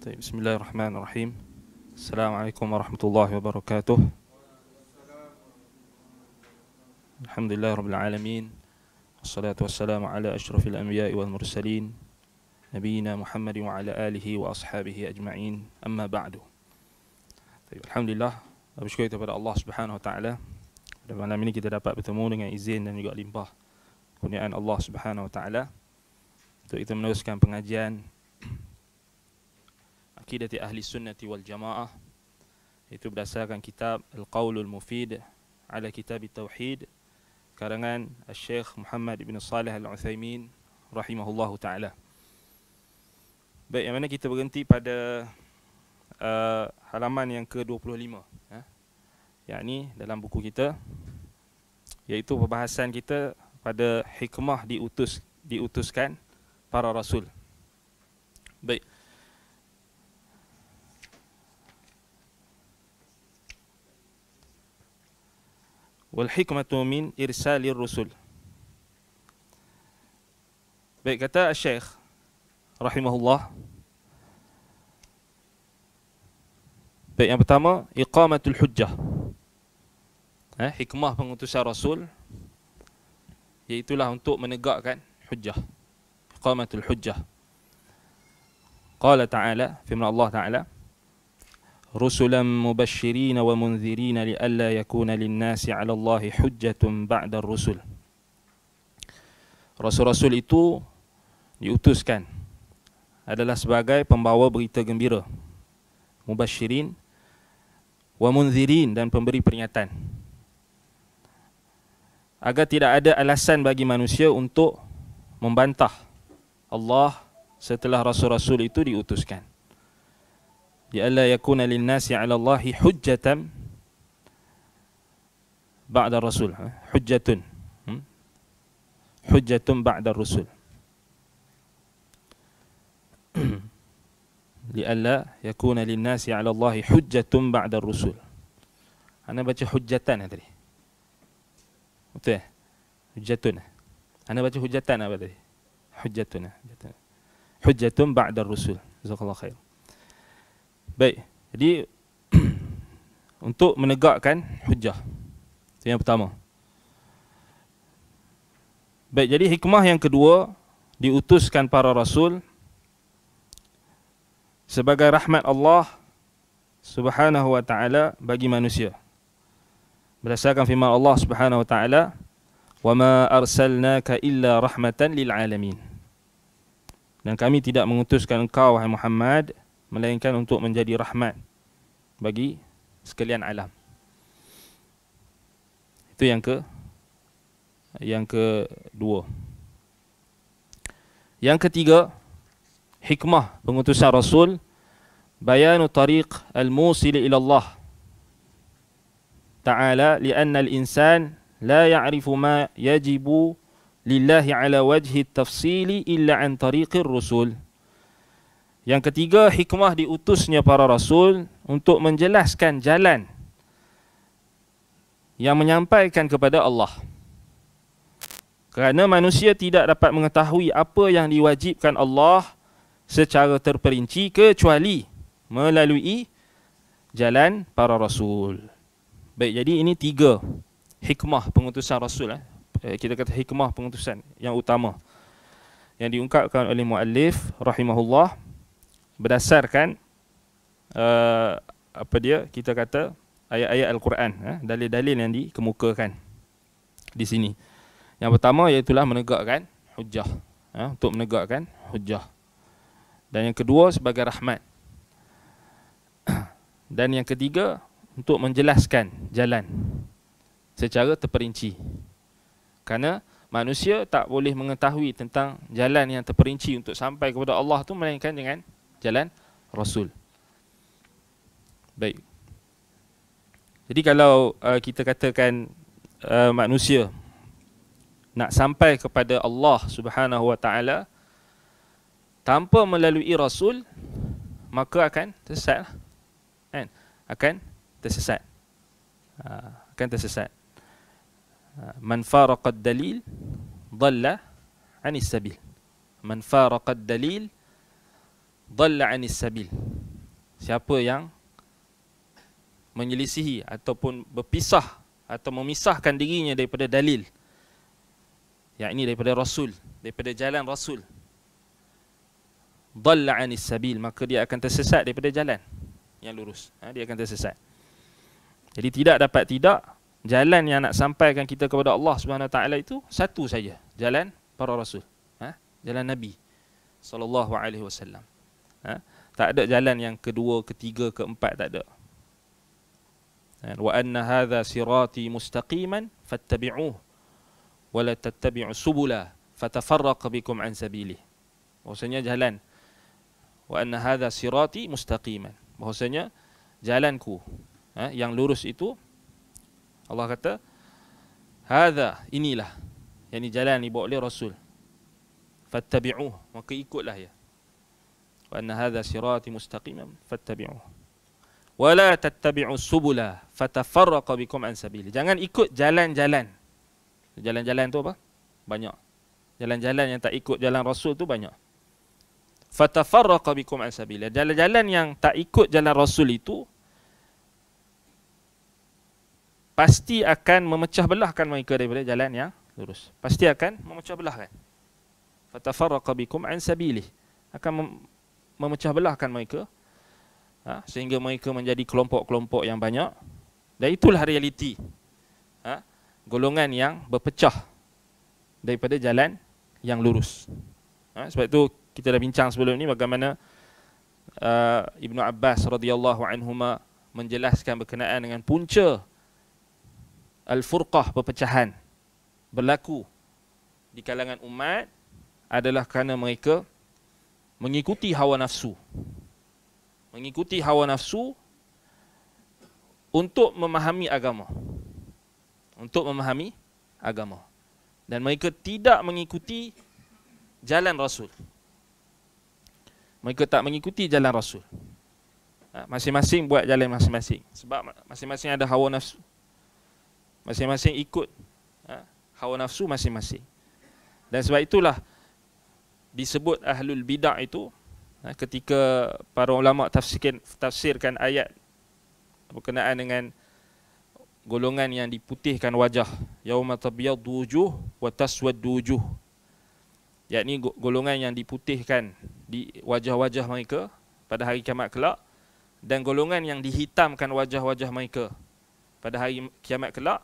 طيب بسم الله الرحمن الرحيم السلام عليكم ورحمة الله وبركاته الحمد لله رب العالمين والصلاة والسلام على أشرف الأنبياء والمرسلين نبينا محمد وعلى آله وأصحابه أجمعين أما بعد طيب الحمد لله أبشكر kepada الله سبحانه وتعالى Taala pada malam ini kita dapat bertemu dengan izin dan juga limpah kurniaan Allah Subhanahu Wa Taala untuk kita meneruskan pengajian aqidati ahli sunnati wal jamaah itu berdasarkan kitab al-qaulul mufid ala kitab tauhid karangan al-syekh Muhammad ibn Salih al-Uthaymin rahimahullahu taala baik yang mana kita berhenti pada uh, halaman yang ke-25 ya yakni dalam buku kita iaitu pembahasan kita pada hikmah diutus diutuskan para rasul baik والحكمة من إرسال الرسل Baik kata Syekh Rahimahullah Baik yang pertama Iqamatul hujjah eh, Hikmah pengutusan Rasul Iaitulah untuk menegakkan hujjah Iqamatul hujjah Qala ta'ala Firman Allah ta'ala رسلا مبشرين ومنذرين لئلا يكون للناس على الله حجة بعد الرسل Rasul-Rasul itu diutuskan adalah sebagai pembawa berita gembira Mubashirin wa munzirin dan pemberi peringatan agar tidak ada alasan bagi manusia untuk membantah Allah setelah rasul-rasul itu diutuskan. لئلا يكون للناس على الله حجة بعد الرسول حجة حجة بعد الرسول لئلا يكون للناس على الله حجة بعد الرسول أنا بجي حجة أدري حجة أنا بجي حجة أنا بدري حجة حجة بعد الرسول جزاك الله خير Baik. Jadi untuk menegakkan hujah. Itu yang pertama. Baik, jadi hikmah yang kedua diutuskan para rasul sebagai rahmat Allah Subhanahu wa taala bagi manusia. Berdasarkan firman Allah Subhanahu wa taala, "Wa ma arsalnaka illa rahmatan lil alamin." Dan kami tidak mengutuskan engkau wahai Muhammad melainkan untuk menjadi rahmat bagi sekalian alam. Itu yang ke yang kedua. Yang ketiga, hikmah pengutusan Rasul bayanu tariq al-musil ila Allah ta'ala li'anna al-insan la ya'rifu ma yajibu lillahi ala wajhi at-tafsili illa an tariqir rusul. Yang ketiga, hikmah diutusnya para rasul untuk menjelaskan jalan yang menyampaikan kepada Allah. Kerana manusia tidak dapat mengetahui apa yang diwajibkan Allah secara terperinci kecuali melalui jalan para rasul. Baik, jadi ini tiga hikmah pengutusan rasul. Eh. eh kita kata hikmah pengutusan yang utama yang diungkapkan oleh muallif rahimahullah berdasarkan uh, apa dia kita kata ayat-ayat al-Quran eh, dalil-dalil yang dikemukakan di sini. Yang pertama iaitu menegakkan hujah eh, untuk menegakkan hujah. Dan yang kedua sebagai rahmat. Dan yang ketiga untuk menjelaskan jalan secara terperinci. Karena manusia tak boleh mengetahui tentang jalan yang terperinci untuk sampai kepada Allah tu melainkan dengan jalan Rasul. Baik. Jadi kalau uh, kita katakan uh, manusia nak sampai kepada Allah Subhanahu Wa Taala tanpa melalui rasul maka akan tersesat. Lah. Kan? Akan tersesat. Uh, akan tersesat. Ha, Man faraqad dalil dhalla anis sabil. Man faraqad dalil dhalla anis sabil siapa yang menyelisihi ataupun berpisah atau memisahkan dirinya daripada dalil yang ini daripada rasul daripada jalan rasul dhalla anis sabil maka dia akan tersesat daripada jalan yang lurus ha, dia akan tersesat jadi tidak dapat tidak jalan yang nak sampaikan kita kepada Allah Subhanahu Wa taala itu satu saja jalan para rasul ha, jalan nabi sallallahu alaihi wasallam ha? tak ada jalan yang kedua ketiga keempat tak ada ha? wa anna hadha sirati mustaqiman fattabi'uhu wa la tattabi'u subula fatafarraq bikum an sabilihi bahwasanya jalan wa anna hadha sirati mustaqiman bahwasanya jalanku ha? yang lurus itu Allah kata hadha inilah yakni jalan ini bawa oleh rasul fattabi'uhu maka ikutlah ya وأن هذا صراطي مستقيما فاتبعوه ولا تتبعوا السبل فتفرق بكم عن سبيلي jangan ikut jalan-jalan jalan-jalan tu apa banyak jalan-jalan yang tak ikut jalan rasul tu banyak fatafarraq bikum an sabila jalan-jalan yang tak ikut jalan rasul itu pasti akan memecah belahkan mereka daripada jalan yang lurus pasti akan memecah belahkan fatafarraq bikum an sabili akan memecah belahkan mereka ha, sehingga mereka menjadi kelompok-kelompok yang banyak dan itulah realiti ha, golongan yang berpecah daripada jalan yang lurus ha, sebab itu kita dah bincang sebelum ini bagaimana uh, Ibn Abbas radhiyallahu anhuma menjelaskan berkenaan dengan punca al-furqah perpecahan berlaku di kalangan umat adalah kerana mereka mengikuti hawa nafsu mengikuti hawa nafsu untuk memahami agama untuk memahami agama dan mereka tidak mengikuti jalan rasul mereka tak mengikuti jalan rasul ha, masing-masing buat jalan masing-masing sebab masing-masing ada hawa nafsu masing-masing ikut ha, hawa nafsu masing-masing dan sebab itulah disebut ahlul bidah itu ha, ketika para ulama tafsirkan, tafsirkan ayat berkenaan dengan golongan yang diputihkan wajah yauma tabyaddu wujuh wa taswaddu wujuh yakni golongan yang diputihkan di wajah-wajah mereka pada hari kiamat kelak dan golongan yang dihitamkan wajah-wajah mereka pada hari kiamat kelak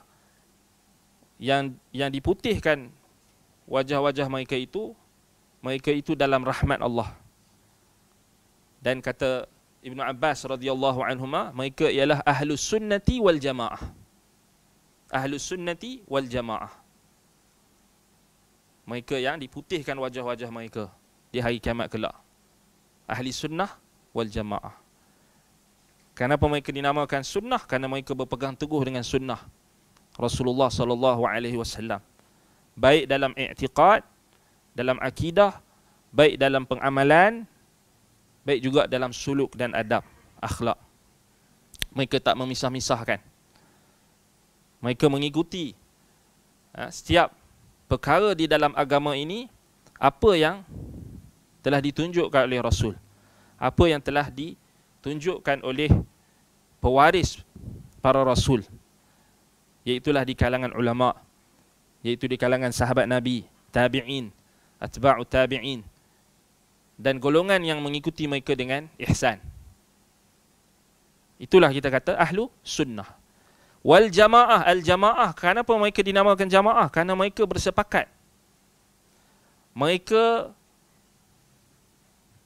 yang yang diputihkan wajah-wajah mereka itu mereka itu dalam rahmat Allah. Dan kata Ibn Abbas radhiyallahu anhuma, mereka ialah ahlu sunnati wal jamaah. Ahlu sunnati wal jamaah. Mereka yang diputihkan wajah-wajah mereka di hari kiamat kelak. Ahli sunnah wal jamaah. Kenapa mereka dinamakan sunnah? Kerana mereka berpegang teguh dengan sunnah Rasulullah sallallahu alaihi wasallam. Baik dalam i'tiqad, dalam akidah baik dalam pengamalan baik juga dalam suluk dan adab akhlak mereka tak memisah-misahkan mereka mengikuti ha, setiap perkara di dalam agama ini apa yang telah ditunjukkan oleh rasul apa yang telah ditunjukkan oleh pewaris para rasul iaitulah di kalangan ulama iaitu di kalangan sahabat nabi tabiin atba'u tabiin dan golongan yang mengikuti mereka dengan ihsan. Itulah kita kata ahlu sunnah. Wal jamaah, al jamaah. Kenapa mereka dinamakan jamaah? Kerana mereka bersepakat. Mereka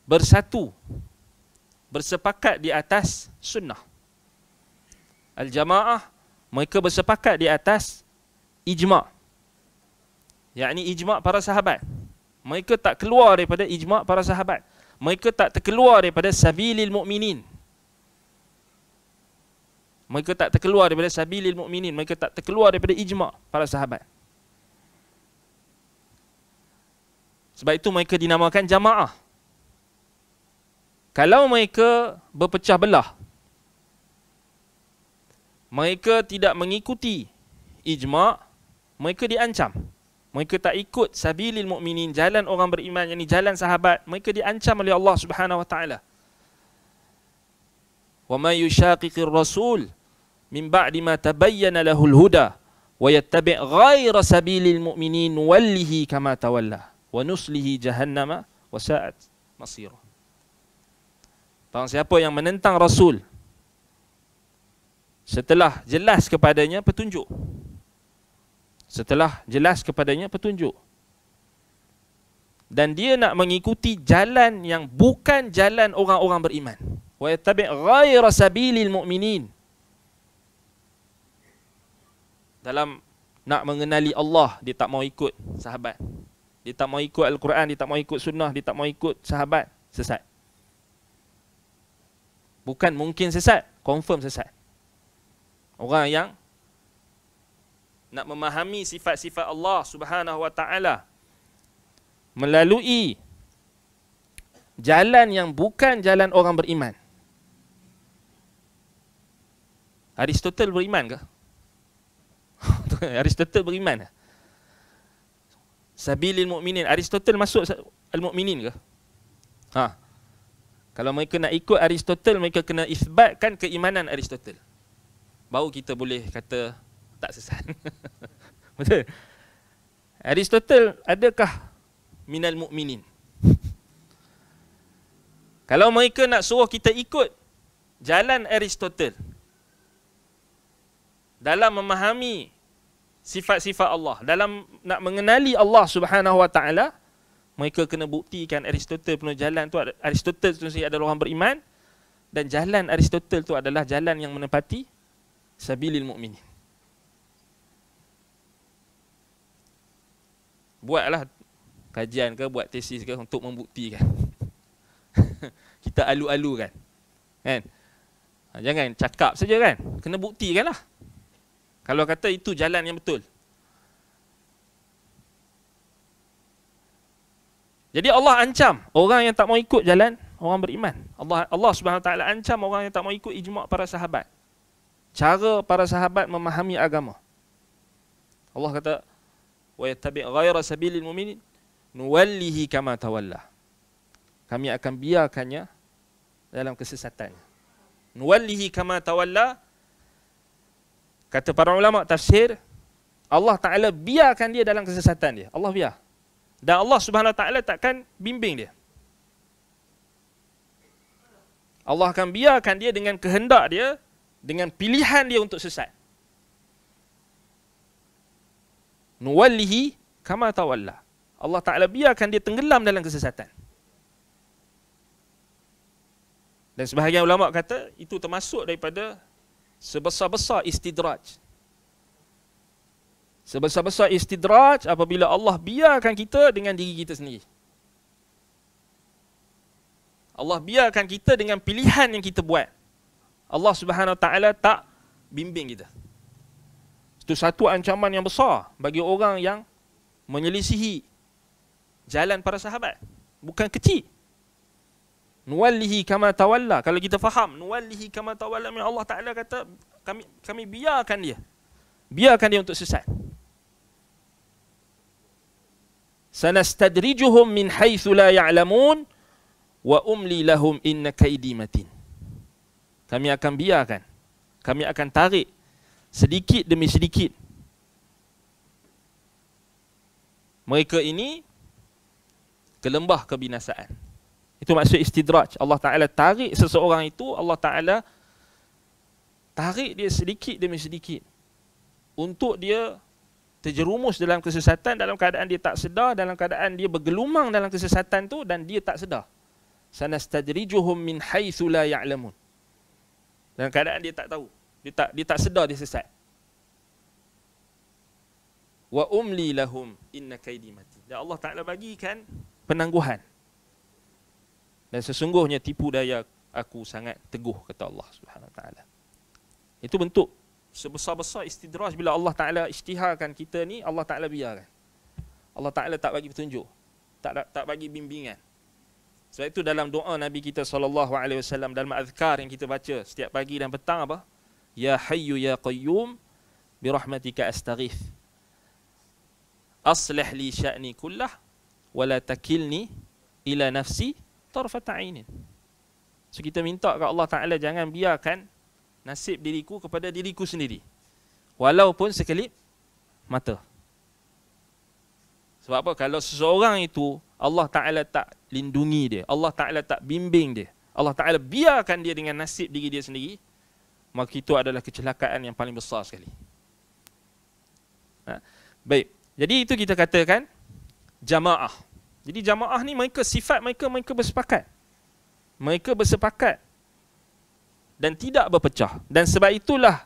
bersatu. Bersepakat di atas sunnah. Al jamaah, mereka bersepakat di atas ijma'. Yang ini ijma' para sahabat. Mereka tak keluar daripada ijma' para sahabat. Mereka tak terkeluar daripada sabilil mu'minin. Mereka tak terkeluar daripada sabilil mu'minin. Mereka tak terkeluar daripada ijma' para sahabat. Sebab itu mereka dinamakan jamaah. Kalau mereka berpecah belah, mereka tidak mengikuti ijma' mereka diancam mereka tak ikut sabilil mukminin jalan orang beriman yang ni jalan sahabat mereka diancam oleh Allah Subhanahu wa taala wa may yushaqiqir rasul min ba'di ma tabayyana lahul huda wa yattabi' ghayra sabilil mu'minin wallihi kama tawalla wa nuslihi jahannama wa sa'at masira Barang siapa yang menentang Rasul Setelah jelas kepadanya petunjuk setelah jelas kepadanya petunjuk dan dia nak mengikuti jalan yang bukan jalan orang-orang beriman wa yattabi ghayra sabilil mu'minin dalam nak mengenali Allah dia tak mau ikut sahabat dia tak mau ikut al-Quran dia tak mau ikut sunnah dia tak mau ikut sahabat sesat bukan mungkin sesat confirm sesat orang yang nak memahami sifat-sifat Allah Subhanahu wa taala melalui jalan yang bukan jalan orang beriman. Aristotle beriman ke? Aristotle beriman ke? Sabilil mu'minin. Aristotle masuk al-mu'minin ke? Ha. Kalau mereka nak ikut Aristotle, mereka kena isbatkan keimanan Aristotle. Baru kita boleh kata tak sesat. Betul. Aristotle adakah minal mukminin? Kalau mereka nak suruh kita ikut jalan Aristotle dalam memahami sifat-sifat Allah, dalam nak mengenali Allah Subhanahu Wa Taala, mereka kena buktikan Aristotle punya jalan tu Aristotle tu sendiri adalah orang beriman dan jalan Aristotle tu adalah jalan yang menepati sabilil mukminin. buatlah kajian ke buat tesis ke untuk membuktikan. kita alu-alu kan. Kan? Ha, jangan cakap saja kan. Kena buktikan lah. Kalau kata itu jalan yang betul. Jadi Allah ancam orang yang tak mau ikut jalan orang beriman. Allah Allah Subhanahu taala ancam orang yang tak mau ikut ijma' para sahabat. Cara para sahabat memahami agama. Allah kata wayattabi' ghayra sabilil mu'minin nuwallihi kama tawalla. Kami akan biarkannya dalam kesesatan. Nuwallihi kama tawalla kata para ulama tafsir Allah Taala biarkan dia dalam kesesatan dia. Allah biar. Dan Allah Subhanahu Taala takkan bimbing dia. Allah akan biarkan dia dengan kehendak dia, dengan pilihan dia untuk sesat. nuwallihi kama tawalla. Allah Ta'ala biarkan dia tenggelam dalam kesesatan. Dan sebahagian ulama kata itu termasuk daripada sebesar-besar istidraj. Sebesar-besar istidraj apabila Allah biarkan kita dengan diri kita sendiri. Allah biarkan kita dengan pilihan yang kita buat. Allah Subhanahu Wa Ta'ala tak bimbing kita. Itu satu ancaman yang besar bagi orang yang menyelisihi jalan para sahabat. Bukan kecil. Nuwallihi kama tawalla. Kalau kita faham, nuwallihi kama tawalla. Allah Ta'ala kata, kami kami biarkan dia. Biarkan dia untuk sesat. Sanastadrijuhum min haythu la ya'lamun wa umli lahum inna kaidimatin. Kami akan biarkan. Kami akan tarik sedikit demi sedikit mereka ini kelembah kebinasaan. Itu maksud istidraj. Allah Taala tarik seseorang itu, Allah Taala tarik dia sedikit demi sedikit untuk dia terjerumus dalam kesesatan dalam keadaan dia tak sedar, dalam keadaan dia bergelumang dalam kesesatan tu dan dia tak sedar. Sana Sanastadrijuhum min haitsu la ya'lamun. Dalam keadaan dia tak tahu. Dia tak dia tak sedar dia sesat. Wa umli lahum inna kaidi mati. Dan Allah Taala bagikan penangguhan. Dan sesungguhnya tipu daya aku sangat teguh kata Allah Subhanahu taala. Itu bentuk sebesar-besar istidraj bila Allah Taala isytiharkan kita ni Allah Taala biarkan. Allah Taala tak bagi petunjuk. Tak tak bagi bimbingan. Sebab itu dalam doa Nabi kita saw dalam azkar yang kita baca setiap pagi dan petang apa? Ya Hayyu Ya Qayyum bi rahmatika astaghif. Aslih li sya'ni kullah wa la takilni ila nafsi tarfat ainin. So kita minta kepada Allah Taala jangan biarkan nasib diriku kepada diriku sendiri. Walaupun sekelip mata. Sebab apa? Kalau seseorang itu Allah Ta'ala tak lindungi dia. Allah Ta'ala tak bimbing dia. Allah Ta'ala biarkan dia dengan nasib diri dia sendiri maka itu adalah kecelakaan yang paling besar sekali. Ha? Baik. Jadi itu kita katakan jamaah. Jadi jamaah ni mereka sifat mereka mereka bersepakat. Mereka bersepakat dan tidak berpecah. Dan sebab itulah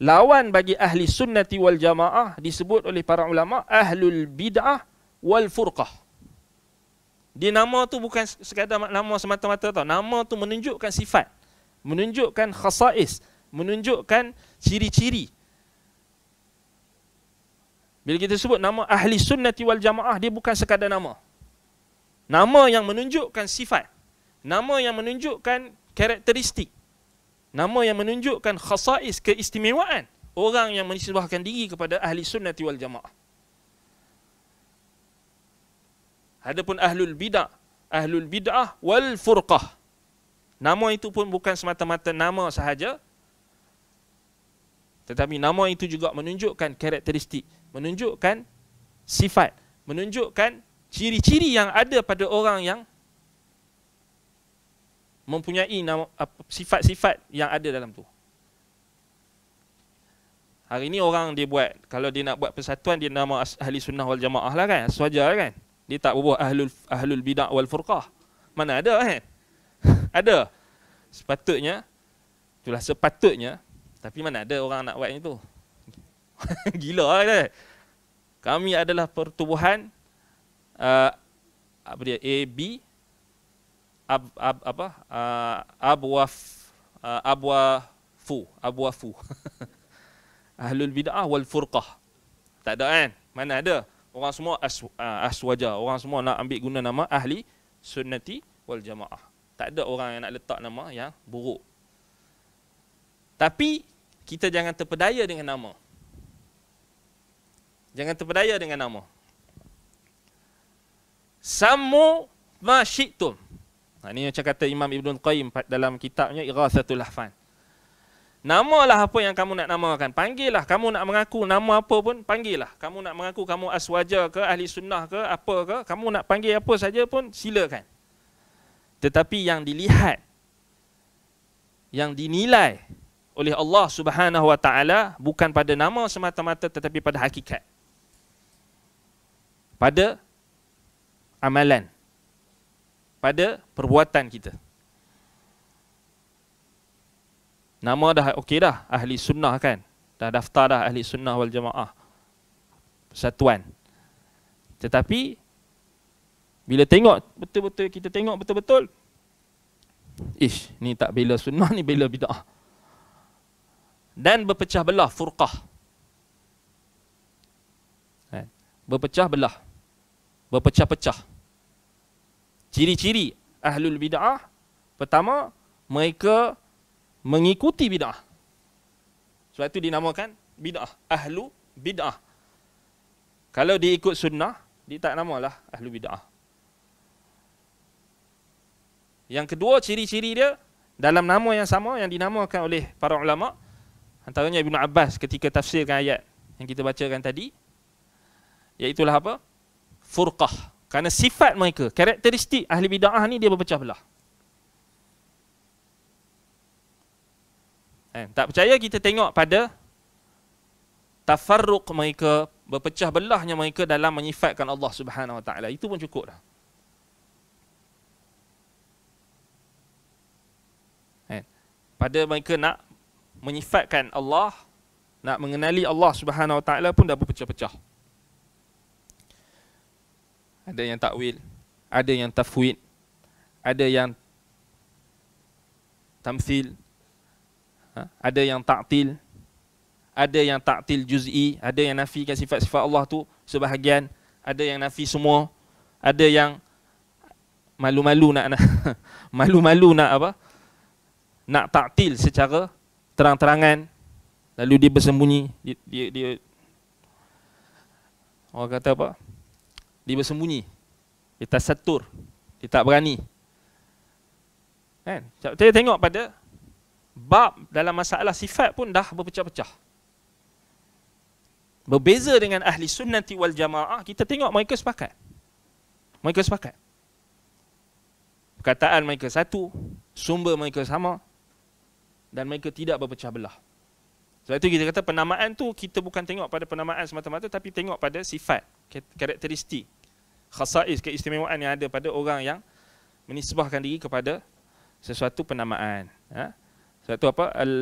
lawan bagi ahli sunnati wal jamaah disebut oleh para ulama ahlul bid'ah wal furqah. Di nama tu bukan sekadar nama semata-mata tau. Nama tu menunjukkan sifat, menunjukkan khasais, menunjukkan ciri-ciri bila kita sebut nama ahli sunnati wal jamaah dia bukan sekadar nama nama yang menunjukkan sifat nama yang menunjukkan karakteristik nama yang menunjukkan khasais keistimewaan orang yang menisbahkan diri kepada ahli sunnati wal jamaah Adapun ahlul bidah, ahlul bidah wal furqah. Nama itu pun bukan semata-mata nama sahaja, tetapi nama itu juga menunjukkan karakteristik, menunjukkan sifat, menunjukkan ciri-ciri yang ada pada orang yang mempunyai sifat-sifat yang ada dalam tu. Hari ini orang dia buat, kalau dia nak buat persatuan, dia nama ahli sunnah wal jamaah lah kan, suaja lah kan. Dia tak berbuat ahlul, ahlul bidak wal furqah. Mana ada kan? ada. Sepatutnya, itulah sepatutnya, tapi mana ada orang nak buat macam tu? Gila lah kan? Kami adalah pertubuhan uh, apa dia A B ab, ab apa uh, abwaf uh, abwafu abwafu ahlul bidah wal furqah tak ada kan mana ada orang semua as, uh, aswaja orang semua nak ambil guna nama ahli sunnati wal jamaah tak ada orang yang nak letak nama yang buruk tapi kita jangan terpedaya dengan nama. Jangan terpedaya dengan nama. Samu ma syi'tum. Ha, ini macam kata Imam Ibn Qayyim dalam kitabnya Irasatul Lahfan. Namalah apa yang kamu nak namakan. lah. Kamu nak mengaku nama apa pun, panggil lah. Kamu nak mengaku kamu aswaja ke, ahli sunnah ke, apa ke. Kamu nak panggil apa saja pun, silakan. Tetapi yang dilihat, yang dinilai, oleh Allah Subhanahu Wa Taala bukan pada nama semata-mata tetapi pada hakikat. Pada amalan. Pada perbuatan kita. Nama dah okey dah ahli sunnah kan. Dah daftar dah ahli sunnah wal jamaah. Persatuan. Tetapi bila tengok betul-betul kita tengok betul-betul ish ni tak bela sunnah ni bela bidah dan berpecah belah furqah eh, berpecah belah berpecah-pecah ciri-ciri ahlul bid'ah pertama mereka mengikuti bid'ah sebab itu dinamakan bid'ah ahlu bid'ah kalau diikut sunnah dia tak namalah ahlu bid'ah yang kedua ciri-ciri dia dalam nama yang sama yang dinamakan oleh para ulama' Antaranya Ibn Abbas ketika tafsirkan ayat yang kita bacakan tadi. Iaitulah apa? Furqah. Kerana sifat mereka, karakteristik ahli bida'ah ni dia berpecah belah. Eh, tak percaya kita tengok pada tafarruq mereka, berpecah belahnya mereka dalam menyifatkan Allah Subhanahu Wa Taala. Itu pun cukup dah. Eh, pada mereka nak menyifatkan Allah, nak mengenali Allah Subhanahu Wa Taala pun dah berpecah-pecah. Ada yang takwil, ada yang tafwid, ada yang tamsil, ha? ada yang ta'til, ada yang ta'til juz'i, ada yang nafikan sifat-sifat Allah tu sebahagian, ada yang nafi semua, ada yang malu-malu nak, nak malu-malu nak apa? Nak ta'til secara terang-terangan lalu dia bersembunyi dia, dia, dia orang kata apa dia bersembunyi dia tasatur dia tak berani kan saya tengok pada bab dalam masalah sifat pun dah berpecah-pecah berbeza dengan ahli sunnati wal jamaah kita tengok mereka sepakat mereka sepakat perkataan mereka satu sumber mereka sama dan mereka tidak berpecah belah. Sebab itu kita kata penamaan tu kita bukan tengok pada penamaan semata-mata tapi tengok pada sifat, karakteristik, khasais keistimewaan yang ada pada orang yang menisbahkan diri kepada sesuatu penamaan. Ya. Sebab itu apa? Al,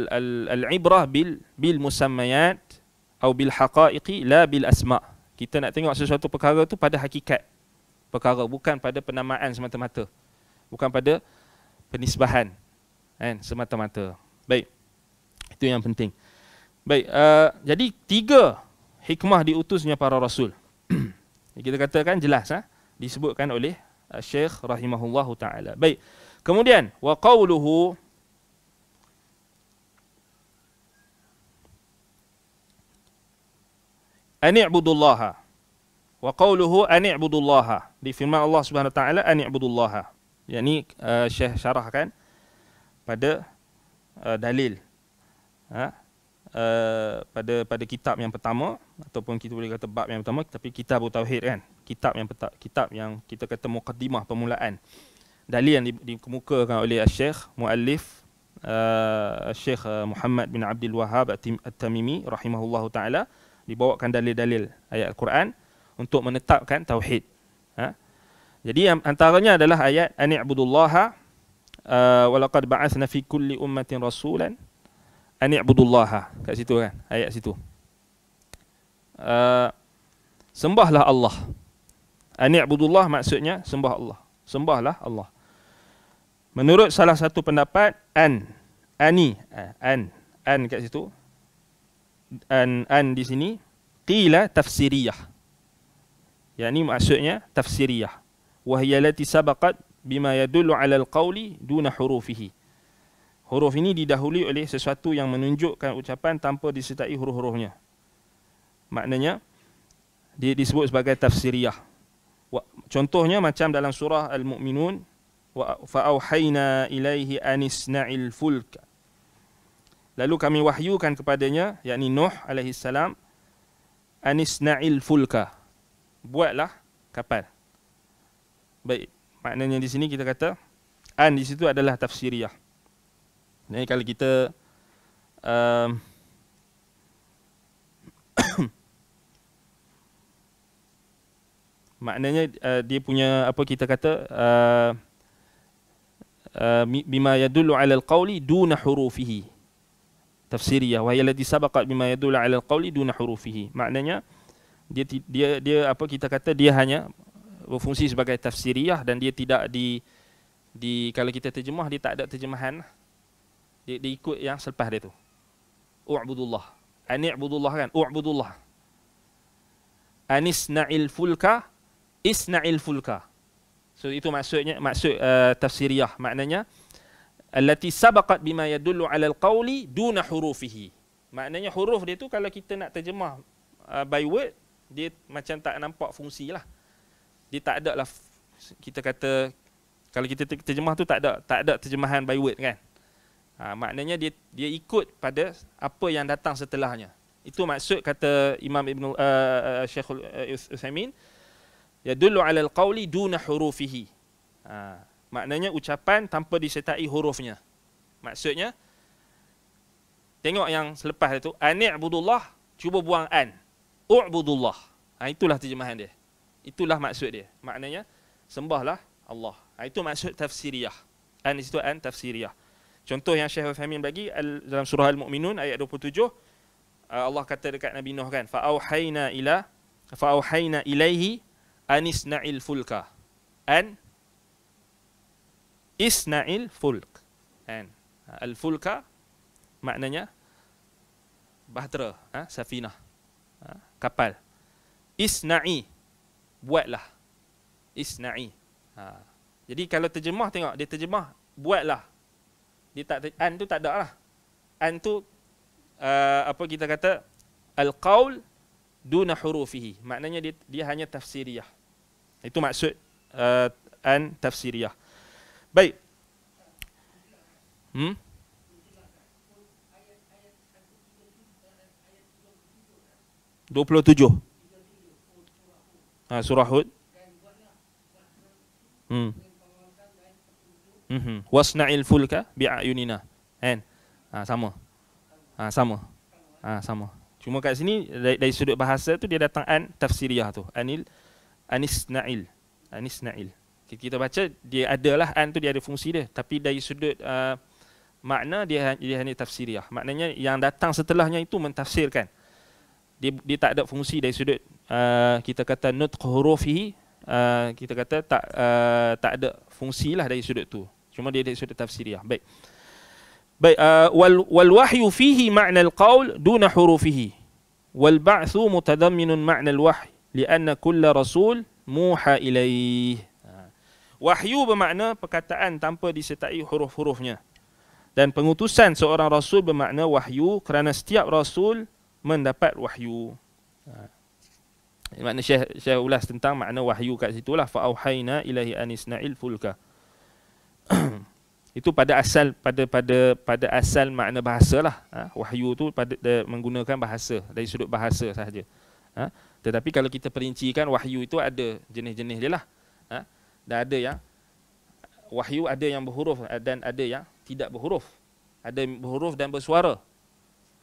al, al bil, bil musammayat atau bil haqaiqi la bil asma' kita nak tengok sesuatu perkara tu pada hakikat perkara bukan pada penamaan semata-mata bukan pada penisbahan kan, semata-mata Baik. Itu yang penting. Baik, uh, jadi tiga hikmah diutusnya para rasul. Kita katakan jelas ha? disebutkan oleh uh, Syekh rahimahullahu taala. Baik. Kemudian wa qawluhu Ani'budullaha wa qawluhu ani'budullaha di firman Allah Subhanahu taala ani'budullaha. Yani uh, Syekh syarahkan pada uh, dalil ha? uh, pada pada kitab yang pertama ataupun kita boleh kata bab yang pertama tapi kitab tauhid kan kitab yang peta, kitab yang kita kata muqaddimah permulaan dalil yang di, dikemukakan oleh syekh muallif uh, syekh uh, Muhammad bin Abdul Wahhab At-Tamimi rahimahullahu taala dibawakan dalil-dalil ayat Al-Quran untuk menetapkan tauhid ha? jadi antaranya adalah ayat an'budullaha Ah, walaqad ba'athna fi kulli ummatin rasulan an i'budullaha kat situ kan ayat situ uh, sembahlah Allah an i'budullah maksudnya sembah Allah sembahlah Allah menurut salah satu pendapat an ani ah, an an kat situ an an di sini qila tafsiriyah yakni maksudnya tafsiriyah wahiyalati sabaqat bima yadullu ala al-qawli duna hurufihi. Huruf ini didahului oleh sesuatu yang menunjukkan ucapan tanpa disertai huruf-hurufnya. Maknanya, dia disebut sebagai tafsiriyah. Contohnya macam dalam surah Al-Mu'minun, wa فَأَوْحَيْنَا ilaihi anisna'il الْفُلْكَ Lalu kami wahyukan kepadanya, yakni Nuh AS, anisna'il fulka. Buatlah kapal. Baik, maknanya di sini kita kata an di situ adalah tafsiriyah. Jadi kalau kita um, maknanya uh, dia punya apa kita kata uh, uh, bima yadullu ala alqauli, duna hurufihi tafsiriyah wa yalladhi sabaqa bima yadullu ala alqauli, duna hurufihi maknanya dia dia dia apa kita kata dia hanya berfungsi sebagai tafsiriyah dan dia tidak di di kalau kita terjemah dia tak ada terjemahan dia, dia ikut yang selepas dia tu u'budullah ani'budullah kan u'budullah anisna'il fulka isna'il fulka so itu maksudnya maksud uh, tafsiriyah maknanya allati sabaqat bima yadullu 'ala al duna hurufihi maknanya huruf dia tu kalau kita nak terjemah uh, by word dia macam tak nampak fungsi lah dia tak ada lah kita kata kalau kita terjemah tu tak ada tak ada terjemahan by word kan. Ha, maknanya dia dia ikut pada apa yang datang setelahnya. Itu maksud kata Imam Ibn uh, uh Syekh uh, Uthamin ya dulu ala al-qawli duna hurufihi. Ha, maknanya ucapan tanpa disertai hurufnya. Maksudnya tengok yang selepas itu an'budullah cuba buang an. U'budullah. Ha, itulah terjemahan dia. Itulah maksud dia. Maknanya sembahlah Allah. Ha, itu maksud tafsiriyah. An ha, di situ an tafsiriyah. Contoh yang Syekh Al-Fahmin bagi al, dalam surah Al-Mu'minun ayat 27 ha, Allah kata dekat Nabi Nuh kan fa auhayna ila fa auhayna ilaihi anisna'il fulka an isna'il fulk an ha, al fulka maknanya bahtera ha? safinah ha? kapal isna'i buatlah isna'i ha jadi kalau terjemah tengok dia terjemah buatlah dia tak an tu tak ada lah an tu uh, apa kita kata al qaul duna hurufihi maknanya dia dia hanya tafsiriyah itu maksud uh, an tafsiriyah baik hmm puluh tujuh. Ha, surah Hud. Hmm. Mhm. Wasna'il fulka bi'ayunina. Kan? Ha, sama. Ha, sama. Ha, sama. Cuma kat sini dari, dari sudut bahasa tu dia datang an tafsiriyah tu. Anil anisna'il. Anisna'il. Kita, kita baca dia adalah an tu dia ada fungsi dia tapi dari sudut uh, makna dia dia hanya tafsiriyah. Maknanya yang datang setelahnya itu mentafsirkan. Dia, dia tak ada fungsi dari sudut Ah, kita kata nutq hurufi uh, kita kata tak uh, tak ada fungsi lah dari sudut tu cuma dia dari sudut tafsiriah baik baik wal wal wahyu fihi makna al qaul duna hurufihi wal ba'thu mutadamminun makna al wahy li anna kull rasul muha ilaih wahyu bermakna perkataan tanpa disertai huruf-hurufnya dan pengutusan seorang rasul bermakna wahyu kerana setiap rasul mendapat wahyu Maknanya Syekh, Syekh ulas tentang makna wahyu kat situ lah. Fa'auhayna ilahi anisna'il fulka. itu pada asal pada pada pada asal makna bahasa lah. Ha? Wahyu tu pada de, menggunakan bahasa dari sudut bahasa sahaja. Ha? Tetapi kalau kita perincikan wahyu itu ada jenis-jenis dia lah. Ha? Dan ada yang wahyu ada yang berhuruf dan ada yang tidak berhuruf. Ada berhuruf dan bersuara.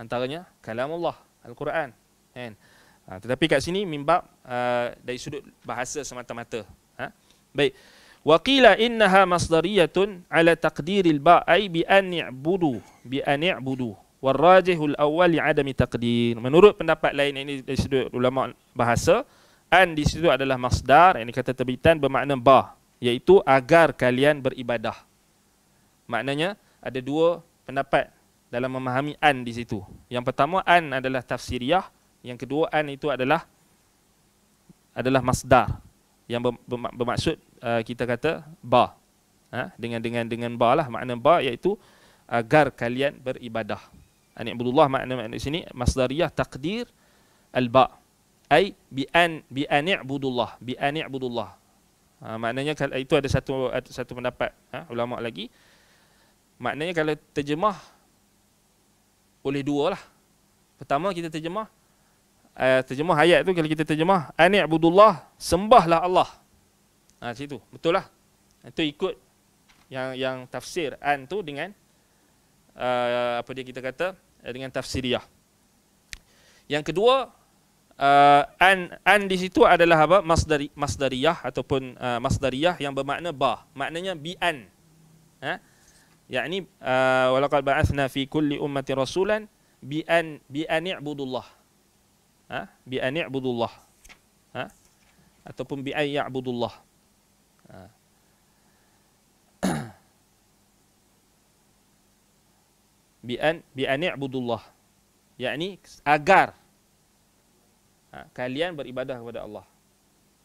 Antaranya kalam Allah, Al-Quran. Kan? Ha? Ha, tetapi kat sini mimbab uh, ha, dari sudut bahasa semata-mata. Ha? Baik. Waqila innaha masdariyatun ala taqdiril ai bi an ya'budu bi an ya'budu wal rajihul awwal li adami taqdir. Menurut pendapat lain ini dari sudut ulama bahasa an di situ adalah masdar yang kata terbitan bermakna ba iaitu agar kalian beribadah. Maknanya ada dua pendapat dalam memahami an di situ. Yang pertama an adalah tafsiriyah yang kedua an itu adalah adalah masdar yang bermaksud uh, kita kata ba. Ha? dengan dengan dengan ba lah makna ba iaitu agar uh, kalian beribadah. Ani Abdullah makna di sini masdariyah takdir al ba. Ai bi an bi an ibudullah bi an ibudullah. Ha, maknanya kalau itu ada satu satu pendapat ha, ulama lagi. Maknanya kalau terjemah boleh dua lah. Pertama kita terjemah uh, terjemah ayat tu kalau kita terjemah Ani Abdullah sembahlah Allah. Ha situ betul lah. Itu ikut yang yang tafsir an tu dengan uh, apa dia kita kata eh, dengan tafsiriah. Yang kedua uh, an an di situ adalah apa masdari masdariyah ataupun uh, masdariyah yang bermakna ba maknanya bi an ha yakni uh, walaqad ba'athna fi kulli ummati rasulan bi an bi an i'budullah ha? bi an ya'budullah ha? ataupun bi an ya'budullah ha. bi an bi an ya'budullah yakni agar ha, kalian beribadah kepada Allah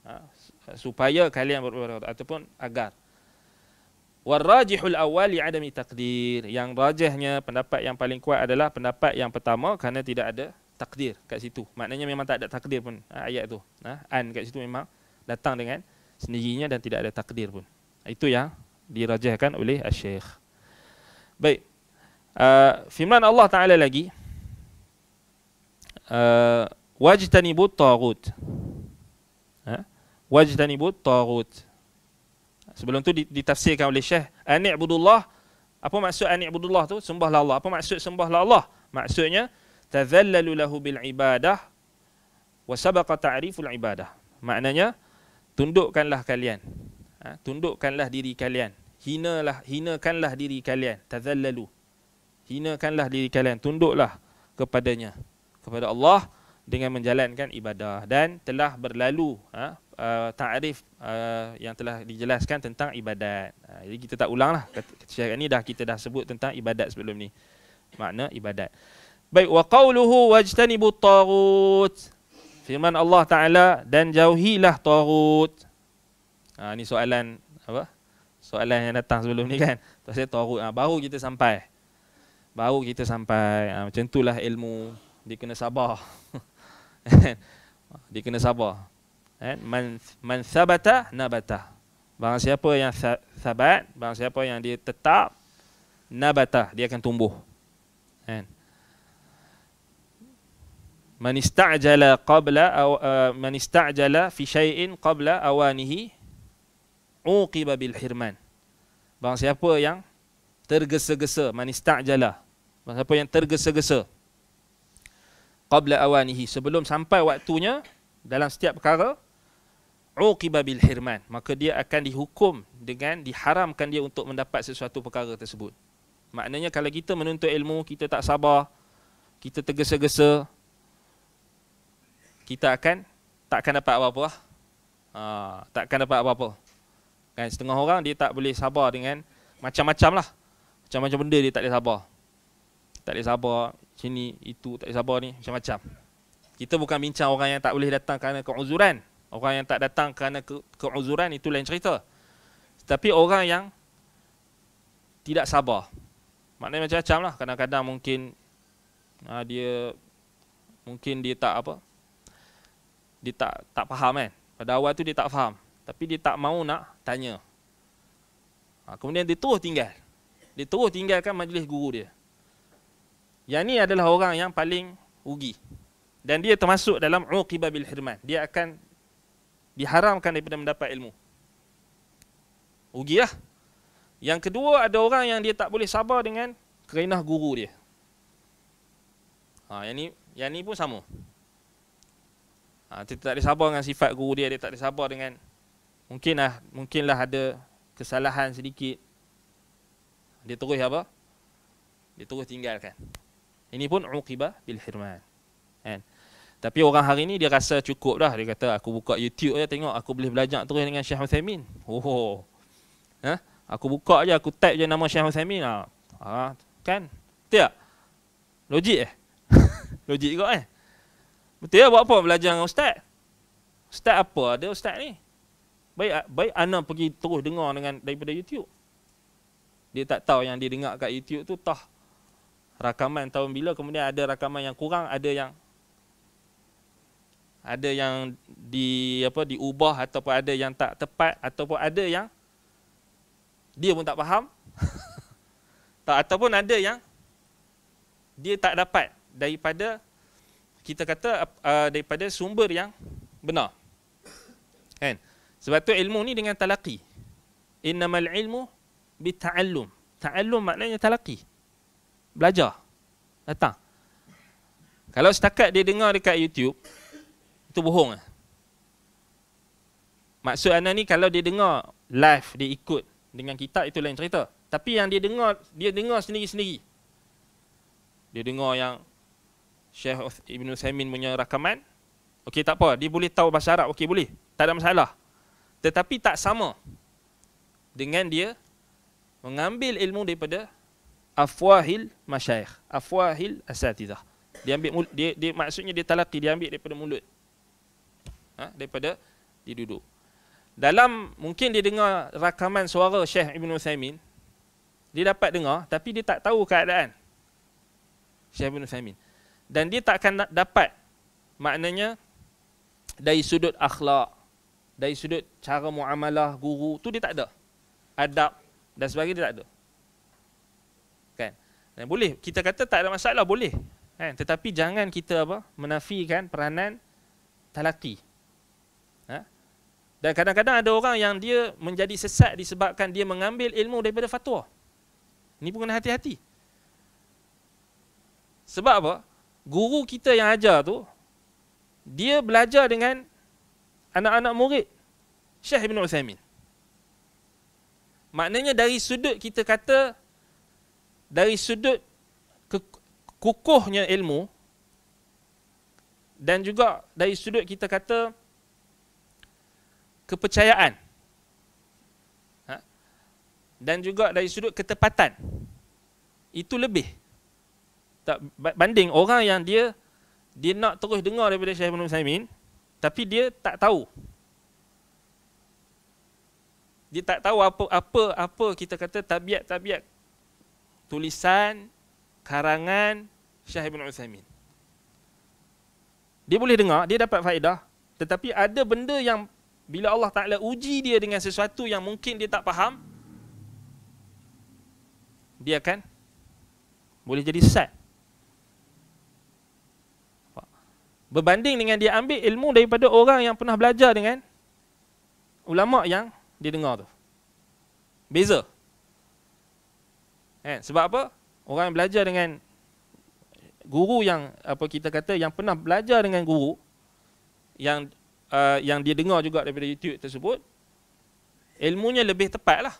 ha, supaya kalian beribadah kepada, ataupun agar war rajihul awwali adami taqdir yang rajihnya pendapat yang paling kuat adalah pendapat yang pertama kerana tidak ada takdir kat situ. Maknanya memang tak ada takdir pun ha, ayat tu. Ha? An kat situ memang datang dengan sendirinya dan tidak ada takdir pun. Itu yang dirajahkan oleh Al-Syeikh. Baik. Uh, firman Allah Ta'ala lagi. Uh, Wajtanibu ta'ud. Ha? Wajtanibu ta'ud. Ha, Sebelum tu ditafsirkan oleh Syekh. Ani'budullah. Apa maksud Ani'budullah tu? Sembahlah Allah. Apa maksud sembahlah Allah? Maksudnya, tazallalu lahu bil ibadah wa sabaqa ta'riful ibadah. Maknanya tundukkanlah kalian. Ha, tundukkanlah diri kalian. Hinalah hinakanlah diri kalian. Tazallalu. Hinakanlah diri kalian, tunduklah kepadanya. Kepada Allah dengan menjalankan ibadah dan telah berlalu ha, uh, ta'rif uh, yang telah dijelaskan tentang ibadat. Ha, jadi kita tak ulanglah. Kata, kata ini dah kita dah sebut tentang ibadat sebelum ni. Makna ibadat. Baik wa qawluhu wajtanibu tagut. Firman Allah Taala dan jauhilah ta'rut. Ha ni soalan apa? Soalan yang datang sebelum ni kan. Pasal ta'rut, ha, baru kita sampai. Baru kita sampai. Ha, macam itulah ilmu. Dia kena sabar. dia kena sabar. Kan? Man, man sabata nabata. Barang siapa yang sabat, barang siapa yang dia tetap, nabata. Dia akan tumbuh. Kan? Ha man ista'jala qabla aw uh, man ista'jala fi shay'in qabla awanihi uqiba bil hirman barang siapa yang tergesa-gesa man ista'jala barang siapa yang tergesa-gesa qabla awanihi sebelum sampai waktunya dalam setiap perkara uqiba bil hirman maka dia akan dihukum dengan diharamkan dia untuk mendapat sesuatu perkara tersebut maknanya kalau kita menuntut ilmu kita tak sabar kita tergesa-gesa kita akan takkan dapat apa-apa lah. Ha, takkan dapat apa-apa. Kan setengah orang dia tak boleh sabar dengan macam-macam lah. Macam-macam benda dia tak boleh sabar. Tak boleh sabar sini, itu, tak boleh sabar ni, macam-macam. Kita bukan bincang orang yang tak boleh datang kerana keuzuran. Orang yang tak datang kerana ke- keuzuran itu lain cerita. Tapi orang yang tidak sabar. Maknanya macam-macam lah. Kadang-kadang mungkin ha, dia mungkin dia tak apa, dia tak tak faham kan. Pada awal tu dia tak faham. Tapi dia tak mau nak tanya. Ha, kemudian dia terus tinggal. Dia terus tinggalkan majlis guru dia. Yang ni adalah orang yang paling rugi. Dan dia termasuk dalam uqibah bil hirman. Dia akan diharamkan daripada mendapat ilmu. Rugi lah. Yang kedua ada orang yang dia tak boleh sabar dengan kerenah guru dia. Ha, yang ni yang ni pun sama. Ha, dia tak ada sabar dengan sifat guru dia, dia tak ada sabar dengan mungkinlah mungkinlah ada kesalahan sedikit. Dia terus apa? Dia terus tinggalkan. Ini pun uqibah bil hirman. Kan? Tapi orang hari ni dia rasa cukup dah. Dia kata aku buka YouTube aja tengok aku boleh belajar terus dengan Syekh Uthaimin. Oh. Ha? Aku buka aja aku type je nama Syekh Uthaimin Ha? ha, kan? Tidak. Logik eh. Logik juga eh. Betul ya? Buat apa belajar dengan ustaz? Ustaz apa ada ustaz ni? Baik baik ana pergi terus dengar dengan daripada YouTube. Dia tak tahu yang dia dengar kat YouTube tu tah rakaman tahun bila kemudian ada rakaman yang kurang, ada yang ada yang di apa diubah ataupun ada yang tak tepat ataupun ada yang dia pun tak faham. tak ataupun ada yang dia tak dapat daripada kita kata uh, daripada sumber yang benar. Kan? Sebab tu ilmu ni dengan talaqi. Innamal ilmu bita'allum. Ta'allum maknanya talaqi. Belajar. Datang. Kalau setakat dia dengar dekat YouTube, itu bohong. Lah. Maksud Ana ni kalau dia dengar live, dia ikut dengan kitab, itu lain cerita. Tapi yang dia dengar, dia dengar sendiri-sendiri. Dia dengar yang Syekh Ibn Uthaymin punya rakaman. Okey tak apa, dia boleh tahu bahasa Arab, okey boleh. Tak ada masalah. Tetapi tak sama dengan dia mengambil ilmu daripada afwahil masyayikh, afwahil asatidah. Dia ambil dia, dia maksudnya dia talaqi, dia ambil daripada mulut. Ha? daripada dia duduk. Dalam mungkin dia dengar rakaman suara Syekh Ibn Uthaymin, dia dapat dengar tapi dia tak tahu keadaan. Syekh Ibn Uthaymin dan dia tak akan dapat maknanya dari sudut akhlak dari sudut cara muamalah guru tu dia tak ada adab dan sebagainya dia tak ada kan dan boleh kita kata tak ada masalah boleh kan tetapi jangan kita apa menafikan peranan talaki ha? dan kadang-kadang ada orang yang dia menjadi sesat disebabkan dia mengambil ilmu daripada fatwa Ini pun kena hati-hati sebab apa guru kita yang ajar tu dia belajar dengan anak-anak murid Syekh Ibn Uthamin. Maknanya dari sudut kita kata dari sudut kukuhnya ilmu dan juga dari sudut kita kata kepercayaan ha? dan juga dari sudut ketepatan itu lebih tak banding orang yang dia dia nak terus dengar daripada Syekh Ibn Husaimin tapi dia tak tahu. Dia tak tahu apa apa apa kita kata tabiat-tabiat tulisan karangan Syekh Ibn Husaimin. Dia boleh dengar, dia dapat faedah tetapi ada benda yang bila Allah Taala uji dia dengan sesuatu yang mungkin dia tak faham dia kan boleh jadi sesat. berbanding dengan dia ambil ilmu daripada orang yang pernah belajar dengan ulama yang dia dengar tu. Beza. Eh, sebab apa? Orang yang belajar dengan guru yang apa kita kata yang pernah belajar dengan guru yang uh, yang dia dengar juga daripada YouTube tersebut ilmunya lebih tepat lah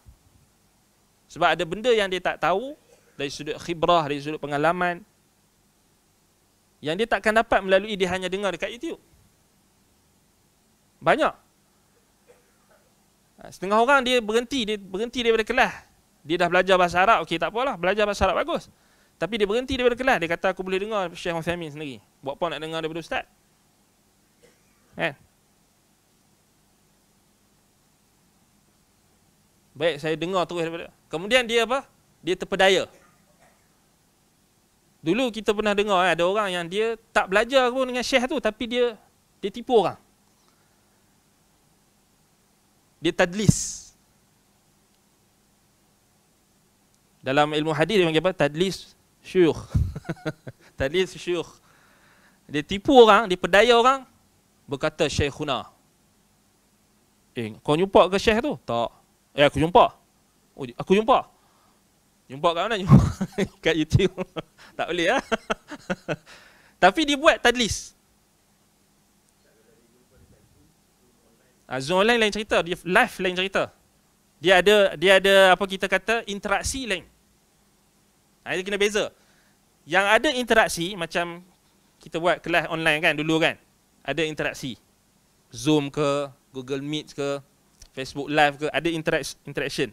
sebab ada benda yang dia tak tahu dari sudut khibrah, dari sudut pengalaman yang dia takkan dapat melalui dia hanya dengar dekat YouTube. Banyak. Ha, setengah orang dia berhenti, dia berhenti daripada kelas. Dia dah belajar bahasa Arab, okey tak apalah, belajar bahasa Arab bagus. Tapi dia berhenti daripada kelas, dia kata aku boleh dengar Syekh Uthamin sendiri. Buat apa nak dengar daripada Ustaz? Kan? Baik, saya dengar terus daripada. Kemudian dia apa? Dia terpedaya. Dulu kita pernah dengar eh, ada orang yang dia tak belajar pun dengan syekh tu tapi dia dia tipu orang. Dia tadlis. Dalam ilmu hadis dia panggil apa? Tadlis syuyukh. tadlis syuyukh. Dia tipu orang, dia pedaya orang berkata syekhuna. Eh, kau jumpa ke syekh tu? Tak. Eh, aku jumpa. Oh, aku jumpa. Jumpa kat mana? Jumpa kat YouTube. tak boleh lah. Tapi dia buat tadlis. Ah, Zoom online lain cerita. Dia live lain cerita. Dia ada dia ada apa kita kata interaksi lain. Ha, kena beza. Yang ada interaksi macam kita buat kelas online kan dulu kan. Ada interaksi. Zoom ke, Google Meet ke, Facebook Live ke, ada interaksi interaction.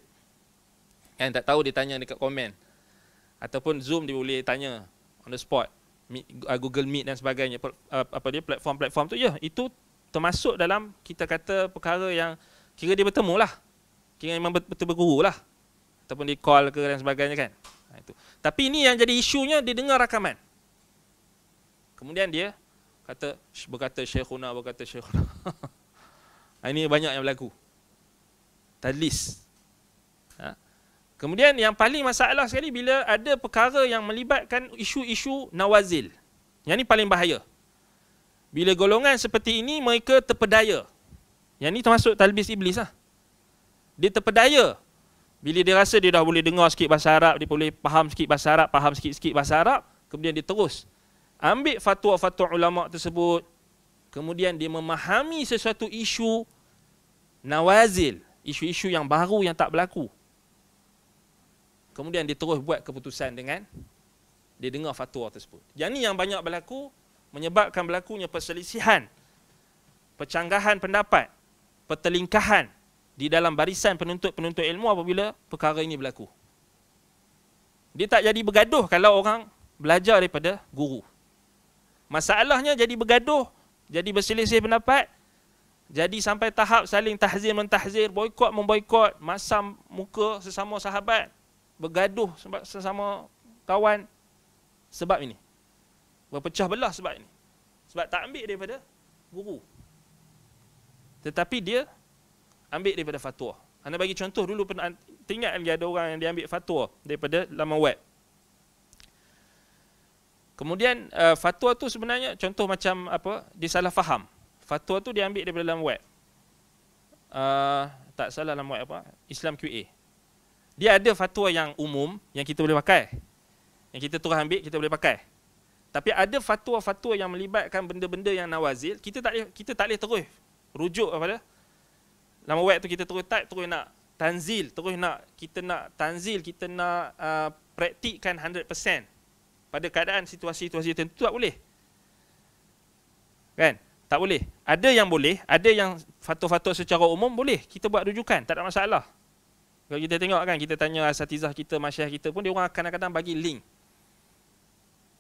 Yang tak tahu dia tanya dekat komen. Ataupun Zoom dia boleh tanya on the spot. Uh, Google Meet dan sebagainya. Uh, apa dia platform-platform tu. Ya, itu termasuk dalam kita kata perkara yang kira dia bertemu lah. Kira memang betul betul berguru lah. Ataupun di call ke dan sebagainya kan. Ha, itu. Tapi ini yang jadi isunya dia dengar rakaman. Kemudian dia kata berkata Syekhuna berkata Syekhuna. Ha, ini banyak yang berlaku. Tadlis. Kemudian yang paling masalah sekali bila ada perkara yang melibatkan isu-isu nawazil. Yang ni paling bahaya. Bila golongan seperti ini mereka terpedaya. Yang ni termasuk talbis iblis lah. Dia terpedaya. Bila dia rasa dia dah boleh dengar sikit bahasa Arab, dia boleh faham sikit bahasa Arab, faham sikit-sikit bahasa Arab, kemudian dia terus ambil fatwa-fatwa ulama tersebut, kemudian dia memahami sesuatu isu nawazil, isu-isu yang baru yang tak berlaku. Kemudian dia terus buat keputusan dengan dia dengar fatwa tersebut. Yang ini yang banyak berlaku menyebabkan berlakunya perselisihan, percanggahan pendapat, pertelingkahan di dalam barisan penuntut-penuntut ilmu apabila perkara ini berlaku. Dia tak jadi bergaduh kalau orang belajar daripada guru. Masalahnya jadi bergaduh, jadi berselisih pendapat, jadi sampai tahap saling tahzir mentahzir, boikot memboikot, masam muka sesama sahabat bergaduh sebab sesama kawan sebab ini. Berpecah belah sebab ini. Sebab tak ambil daripada guru. Tetapi dia ambil daripada fatwa. Anda bagi contoh dulu pernah teringat lagi ada orang yang dia ambil fatwa daripada lama web. Kemudian uh, fatwa tu sebenarnya contoh macam apa? Dia salah faham. Fatwa tu dia ambil daripada laman web. Uh, tak salah laman web apa? Islam QA dia ada fatwa yang umum yang kita boleh pakai. Yang kita terus ambil kita boleh pakai. Tapi ada fatwa-fatwa yang melibatkan benda-benda yang nawazil, kita tak boleh, kita tak boleh terus rujuk apa kepada lama web tu kita terus tak terus nak tanzil, terus nak kita nak tanzil, kita nak uh, praktikkan 100% pada keadaan situasi-situasi tertentu tak boleh. Kan? Tak boleh. Ada yang boleh, ada yang fatwa-fatwa secara umum boleh. Kita buat rujukan, tak ada masalah. Kalau kita tengok kan, kita tanya asatizah kita, masyarakat kita pun, dia orang kadang-kadang bagi link.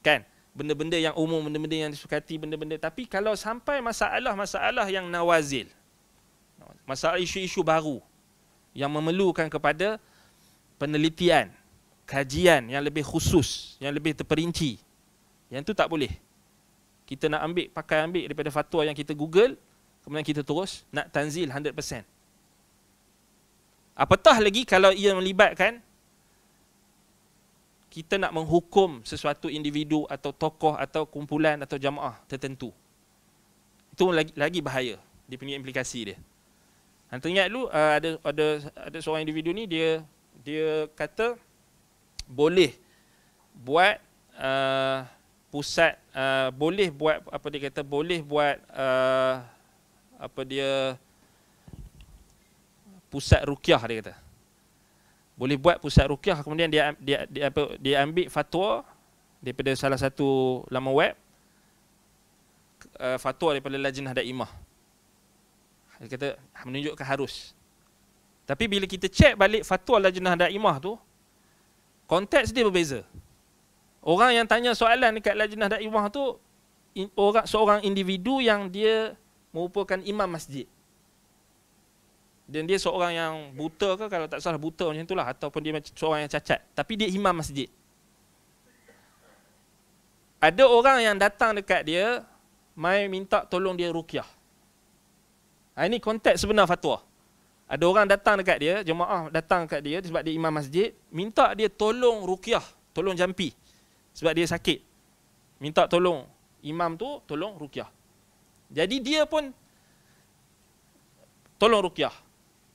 Kan? Benda-benda yang umum, benda-benda yang disukati, benda-benda. Tapi kalau sampai masalah-masalah yang nawazil, masalah isu-isu baru yang memerlukan kepada penelitian, kajian yang lebih khusus, yang lebih terperinci, yang tu tak boleh. Kita nak ambil, pakai ambil daripada fatwa yang kita google, kemudian kita terus nak tanzil 100%. Apatah lagi kalau ia melibatkan kita nak menghukum sesuatu individu atau tokoh atau kumpulan atau jamaah tertentu. Itu lagi, lagi bahaya dia punya implikasi dia. Hantar ingat dulu uh, ada, ada, ada seorang individu ni dia dia kata boleh buat uh, pusat uh, boleh buat apa dia kata boleh buat uh, apa dia pusat rukyah dia kata. Boleh buat pusat rukyah kemudian dia dia dia, apa, dia ambil fatwa daripada salah satu laman web uh, fatwa daripada lajnah daimah. Dia kata menunjukkan harus. Tapi bila kita cek balik fatwa lajnah daimah tu konteks dia berbeza. Orang yang tanya soalan dekat lajnah daimah tu orang seorang individu yang dia merupakan imam masjid dan dia seorang yang buta ke kalau tak salah buta macam itulah ataupun dia macam seorang yang cacat tapi dia imam masjid ada orang yang datang dekat dia mai minta tolong dia ruqyah ha, ini konteks sebenar fatwa ada orang datang dekat dia jemaah datang dekat dia sebab dia imam masjid minta dia tolong ruqyah tolong jampi sebab dia sakit minta tolong imam tu tolong ruqyah jadi dia pun tolong ruqyah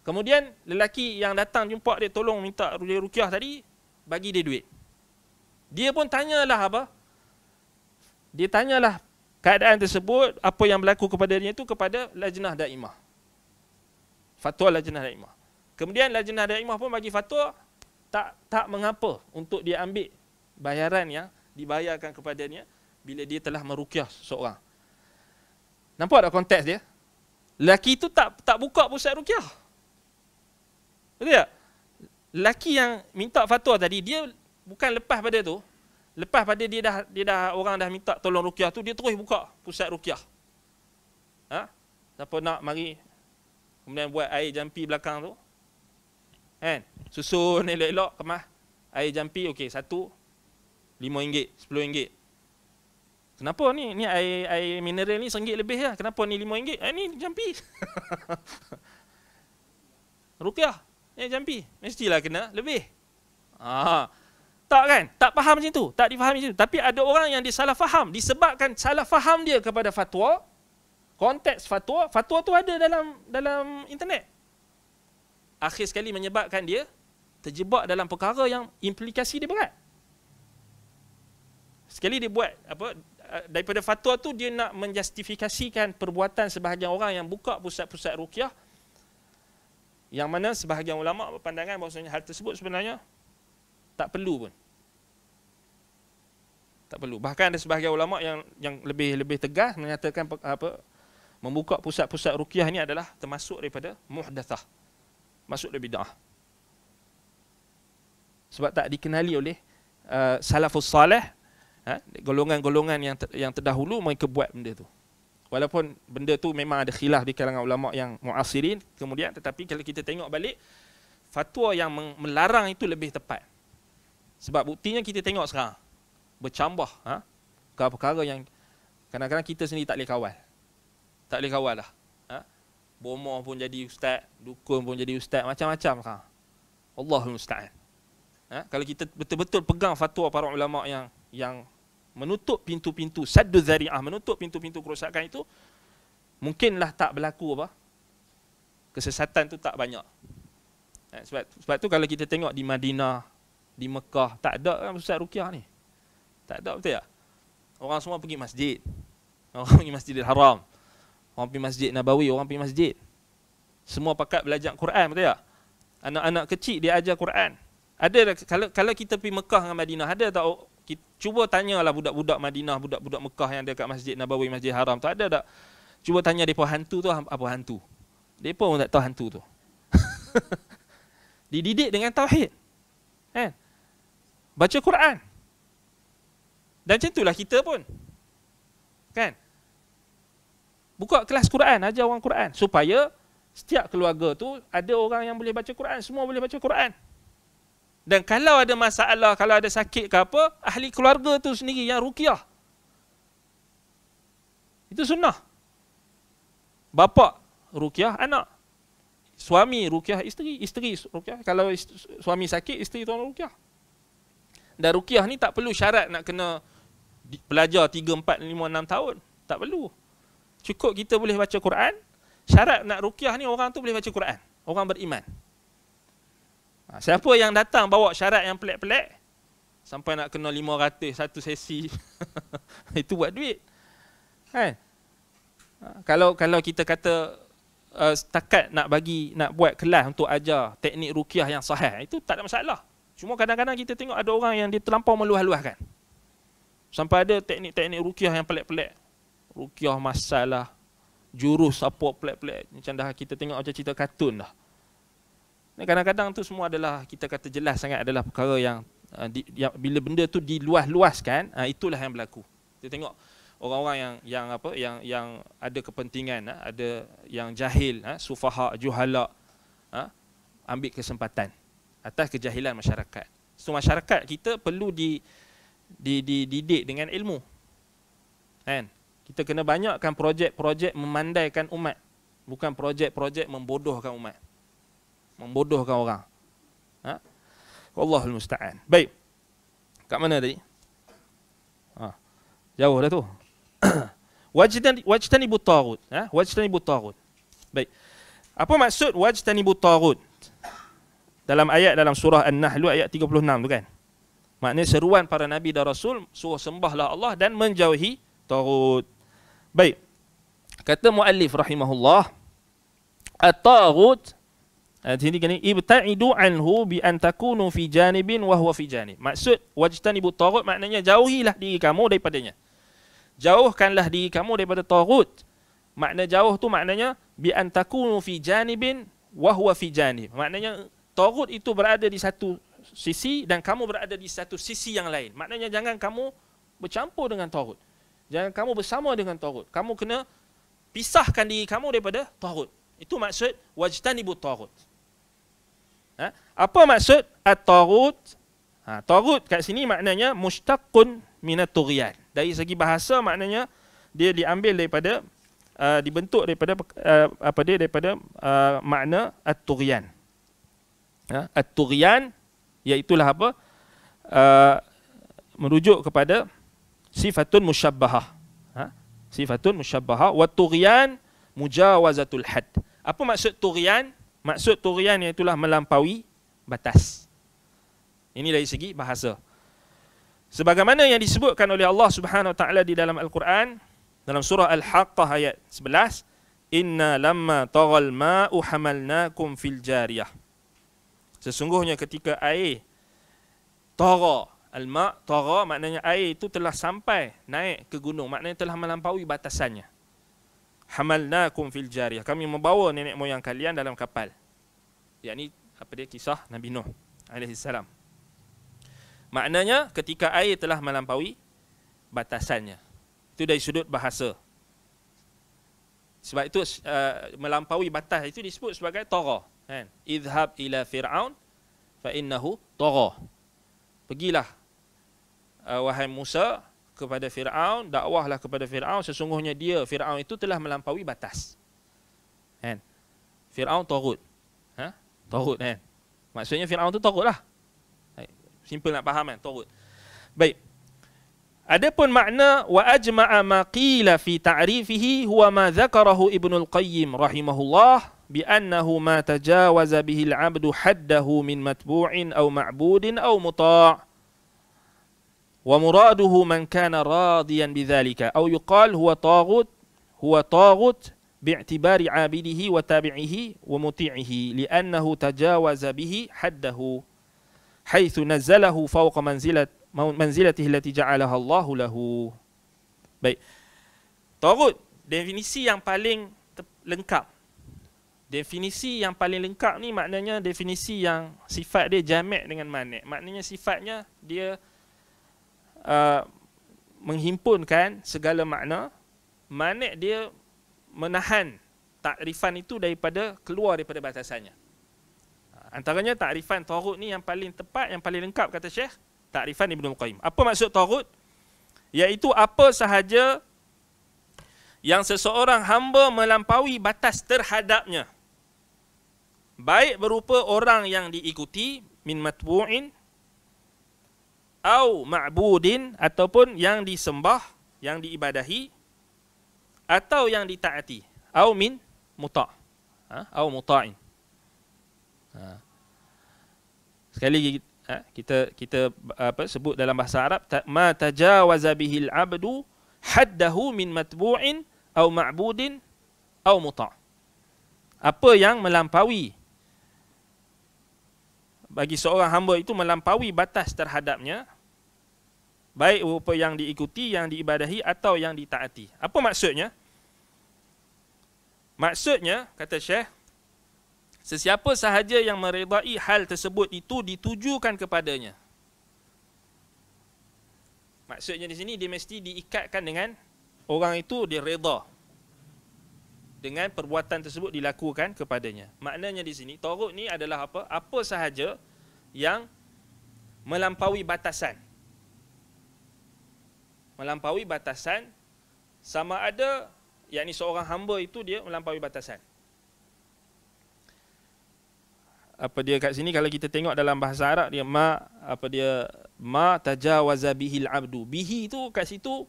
Kemudian lelaki yang datang jumpa dia tolong minta dia rukiah tadi bagi dia duit. Dia pun tanyalah apa? Dia tanyalah keadaan tersebut apa yang berlaku kepada dia itu kepada lajnah daimah. Fatwa lajnah daimah. Kemudian lajnah daimah pun bagi fatwa tak tak mengapa untuk dia ambil bayaran yang dibayarkan kepadanya bila dia telah merukyah seseorang. Nampak tak konteks dia? Lelaki itu tak tak buka pusat rukyah. Betul tak? Lelaki yang minta fatwa tadi, dia bukan lepas pada tu. Lepas pada dia dah dia dah orang dah minta tolong rukyah tu, dia terus buka pusat rukyah. Ha? Siapa nak mari kemudian buat air jampi belakang tu. Kan? Susun elok-elok kemah. Air jampi, okey, satu, lima ringgit, sepuluh ringgit. Kenapa ni? Ni air, air mineral ni seringgit lebih lah. Kenapa ni lima ringgit? Eh, ni jampi. rukyah. Ya, eh, jampi. Mestilah kena lebih. Ah. Tak kan? Tak faham macam tu. Tak difahami macam tu. Tapi ada orang yang disalah faham. Disebabkan salah faham dia kepada fatwa. Konteks fatwa. Fatwa tu ada dalam dalam internet. Akhir sekali menyebabkan dia terjebak dalam perkara yang implikasi dia berat. Sekali dia buat apa daripada fatwa tu dia nak menjustifikasikan perbuatan sebahagian orang yang buka pusat-pusat rukyah yang mana sebahagian ulama berpandangan bahawasanya hal tersebut sebenarnya tak perlu pun. Tak perlu. Bahkan ada sebahagian ulama yang yang lebih lebih tegas menyatakan apa membuka pusat-pusat rukiah ini adalah termasuk daripada muhdathah. Masuk dari bid'ah. Sebab tak dikenali oleh uh, salafus salih, ha, golongan-golongan yang ter, yang terdahulu mereka buat benda tu walaupun benda tu memang ada khilaf di kalangan ulama yang muasirin kemudian tetapi kalau kita tengok balik fatwa yang melarang itu lebih tepat sebab buktinya kita tengok sekarang bercambah ha perkara yang kadang-kadang kita sendiri tak boleh kawal tak boleh kawal lah ha bomoh pun jadi ustaz dukun pun jadi ustaz macam-macam sekarang lah. Allahu musta'an ha kalau kita betul-betul pegang fatwa para ulama yang yang menutup pintu-pintu saddu zari'ah menutup pintu-pintu kerosakan itu mungkinlah tak berlaku apa kesesatan tu tak banyak eh, sebab sebab tu kalau kita tengok di Madinah di Mekah tak ada kan pusat Rukiah ni tak ada betul tak orang semua pergi masjid orang pergi masjidil haram orang pergi masjid Nabawi orang pergi masjid semua pakat belajar Quran betul tak anak-anak kecil dia ajar Quran ada kalau kalau kita pergi Mekah dengan Madinah ada tak kita, cuba tanyalah budak-budak Madinah, budak-budak Mekah yang ada kat Masjid Nabawi, Masjid Haram. tu ada tak? Cuba tanya mereka hantu tu apa hantu. Mereka pun tak tahu hantu tu. Dididik dengan tauhid. Kan? Baca Quran. Dan macam itulah kita pun. Kan? Buka kelas Quran, ajar orang Quran. Supaya setiap keluarga tu ada orang yang boleh baca Quran. Semua boleh baca Quran. Dan kalau ada masalah, kalau ada sakit ke apa, ahli keluarga tu sendiri yang rukiah. Itu sunnah. Bapa rukiah anak. Suami rukiah isteri, isteri rukiah. Kalau isteri, suami sakit, isteri tolong rukiah. Dan rukiah ni tak perlu syarat nak kena belajar 3, 4, 5, 6 tahun. Tak perlu. Cukup kita boleh baca Quran, syarat nak rukiah ni orang tu boleh baca Quran. Orang beriman. Ha, siapa yang datang bawa syarat yang pelik-pelik sampai nak kena 500 satu sesi itu buat duit. Kan? Ha, kalau kalau kita kata uh, setakat nak bagi nak buat kelas untuk ajar teknik rukiah yang sahih itu tak ada masalah. Cuma kadang-kadang kita tengok ada orang yang dia terlampau meluah-luahkan. Sampai ada teknik-teknik rukiah yang pelik-pelik. Rukiah masalah, jurus apa pelik-pelik. Macam dah kita tengok macam cerita kartun dah. Kadang-kadang tu semua adalah kita kata jelas sangat adalah perkara yang, uh, di, yang bila benda tu diluas-luaskan uh, itulah yang berlaku. Kita tengok orang-orang yang yang apa yang yang ada kepentingan uh, ada yang jahil uh, sufaha juhala uh, ambil kesempatan atas kejahilan masyarakat. So masyarakat kita perlu di di dididik di, dengan ilmu. Kan? Kita kena banyakkan projek-projek memandaikan umat bukan projek-projek membodohkan umat membodohkan orang. Ha? Wallahul musta'an. Baik. Kat mana tadi? Ha. Jauh dah tu. wajtani wajtani butarut, ha? Wajtani butarut. Baik. Apa maksud wajtani butarut? Dalam ayat dalam surah An-Nahl ayat 36 tu kan. Maknanya seruan para nabi dan rasul suruh sembahlah Allah dan menjauhi tagut. Baik. Kata muallif rahimahullah at-tagut Eh, sini gini ibta'idu anhu bi antakunu takunu fi janibin wa huwa fi janib. Maksud wajtanibu tagut maknanya jauhilah diri kamu daripadanya. Jauhkanlah diri kamu daripada tagut. Makna jauh tu maknanya bi antakunu takunu fi janibin wa huwa fi janib. Maknanya tagut itu berada di satu sisi dan kamu berada di satu sisi yang lain. Maknanya jangan kamu bercampur dengan tagut. Jangan kamu bersama dengan tagut. Kamu kena pisahkan diri kamu daripada tagut. Itu maksud wajtanibu tagut. Ha? Apa maksud at-tarut? Ha, tarut kat sini maknanya mustaqun minaturian. Dari segi bahasa maknanya dia diambil daripada uh, dibentuk daripada uh, apa dia daripada uh, makna at-turyan. Ya, ha? at-turyan iaitu apa? Uh, merujuk kepada sifatun musyabbahah. Ha? Sifatun musyabbahah wa turyan mujawazatul had. Apa maksud turyan? Maksud turian itulah melampaui batas. Ini dari segi bahasa. Sebagaimana yang disebutkan oleh Allah Subhanahu Wa Taala di dalam Al-Quran dalam surah Al-Haqqah ayat 11, "Inna lamma taghal ma'u hamalnakum fil jariyah." Sesungguhnya ketika air tagha, al-ma' tagha maknanya air itu telah sampai naik ke gunung, maknanya telah melampaui batasannya hamalnakum fil jariyah. Kami membawa nenek moyang kalian dalam kapal. Yang apa dia kisah Nabi Nuh alaihi salam. Maknanya ketika air telah melampaui batasannya. Itu dari sudut bahasa. Sebab itu uh, melampaui batas itu disebut sebagai tagha, kan? Idhab ila Firaun fa innahu tagha. Pergilah uh, wahai Musa, kepada Firaun, dakwahlah kepada Firaun sesungguhnya dia Firaun itu telah melampaui batas. Kan? Firaun tagut. Ha? Tagut kan. Maksudnya Firaun tu tagutlah. Simple nak faham kan, tagut. Baik. Adapun makna wa ajma'a ma qila fi ta'rifihi huwa ma dzakarahu Ibnu Al-Qayyim rahimahullah bi annahu ma tajawaza bihi al-'abdu haddahu min matbu'in aw ma'budin aw mutaa'. ومراده من كان راضيا بذلك او يقال هو طاغوت هو طاغوت باعتبار عابده وتابعه ومطيعه لانه تجاوز به حده حيث نزله فوق منزله منزلته التي جعلها الله له baik طاغوت definisi yang paling lengkap definisi yang paling lengkap ni maknanya definisi yang sifat dia jamak dengan manik maknanya sifatnya dia Uh, menghimpunkan segala makna mana dia menahan takrifan itu daripada keluar daripada batasannya uh, antaranya takrifan tarut ni yang paling tepat yang paling lengkap kata syekh takrifan ibnu qayyim apa maksud tarut iaitu apa sahaja yang seseorang hamba melampaui batas terhadapnya baik berupa orang yang diikuti min matbu'in au ma'budin ataupun yang disembah yang diibadahi atau yang ditaati au min muta ha au muta'in ha sekali lagi ha? kita kita apa sebut dalam bahasa Arab ma tajawaza bihi al-'abdu haddahu min matbu'in au ma'budin au muta' apa yang melampaui bagi seorang hamba itu melampaui batas terhadapnya baik rupa yang diikuti yang diibadahi atau yang ditaati apa maksudnya maksudnya kata syekh sesiapa sahaja yang meredai hal tersebut itu ditujukan kepadanya maksudnya di sini dia mesti diikatkan dengan orang itu dia redha dengan perbuatan tersebut dilakukan kepadanya. Maknanya di sini, toruk ni adalah apa? Apa sahaja yang melampaui batasan. Melampaui batasan sama ada yang ni seorang hamba itu dia melampaui batasan. Apa dia kat sini kalau kita tengok dalam bahasa Arab dia ma apa dia ma tajawaza bihil abdu. Bihi itu kat situ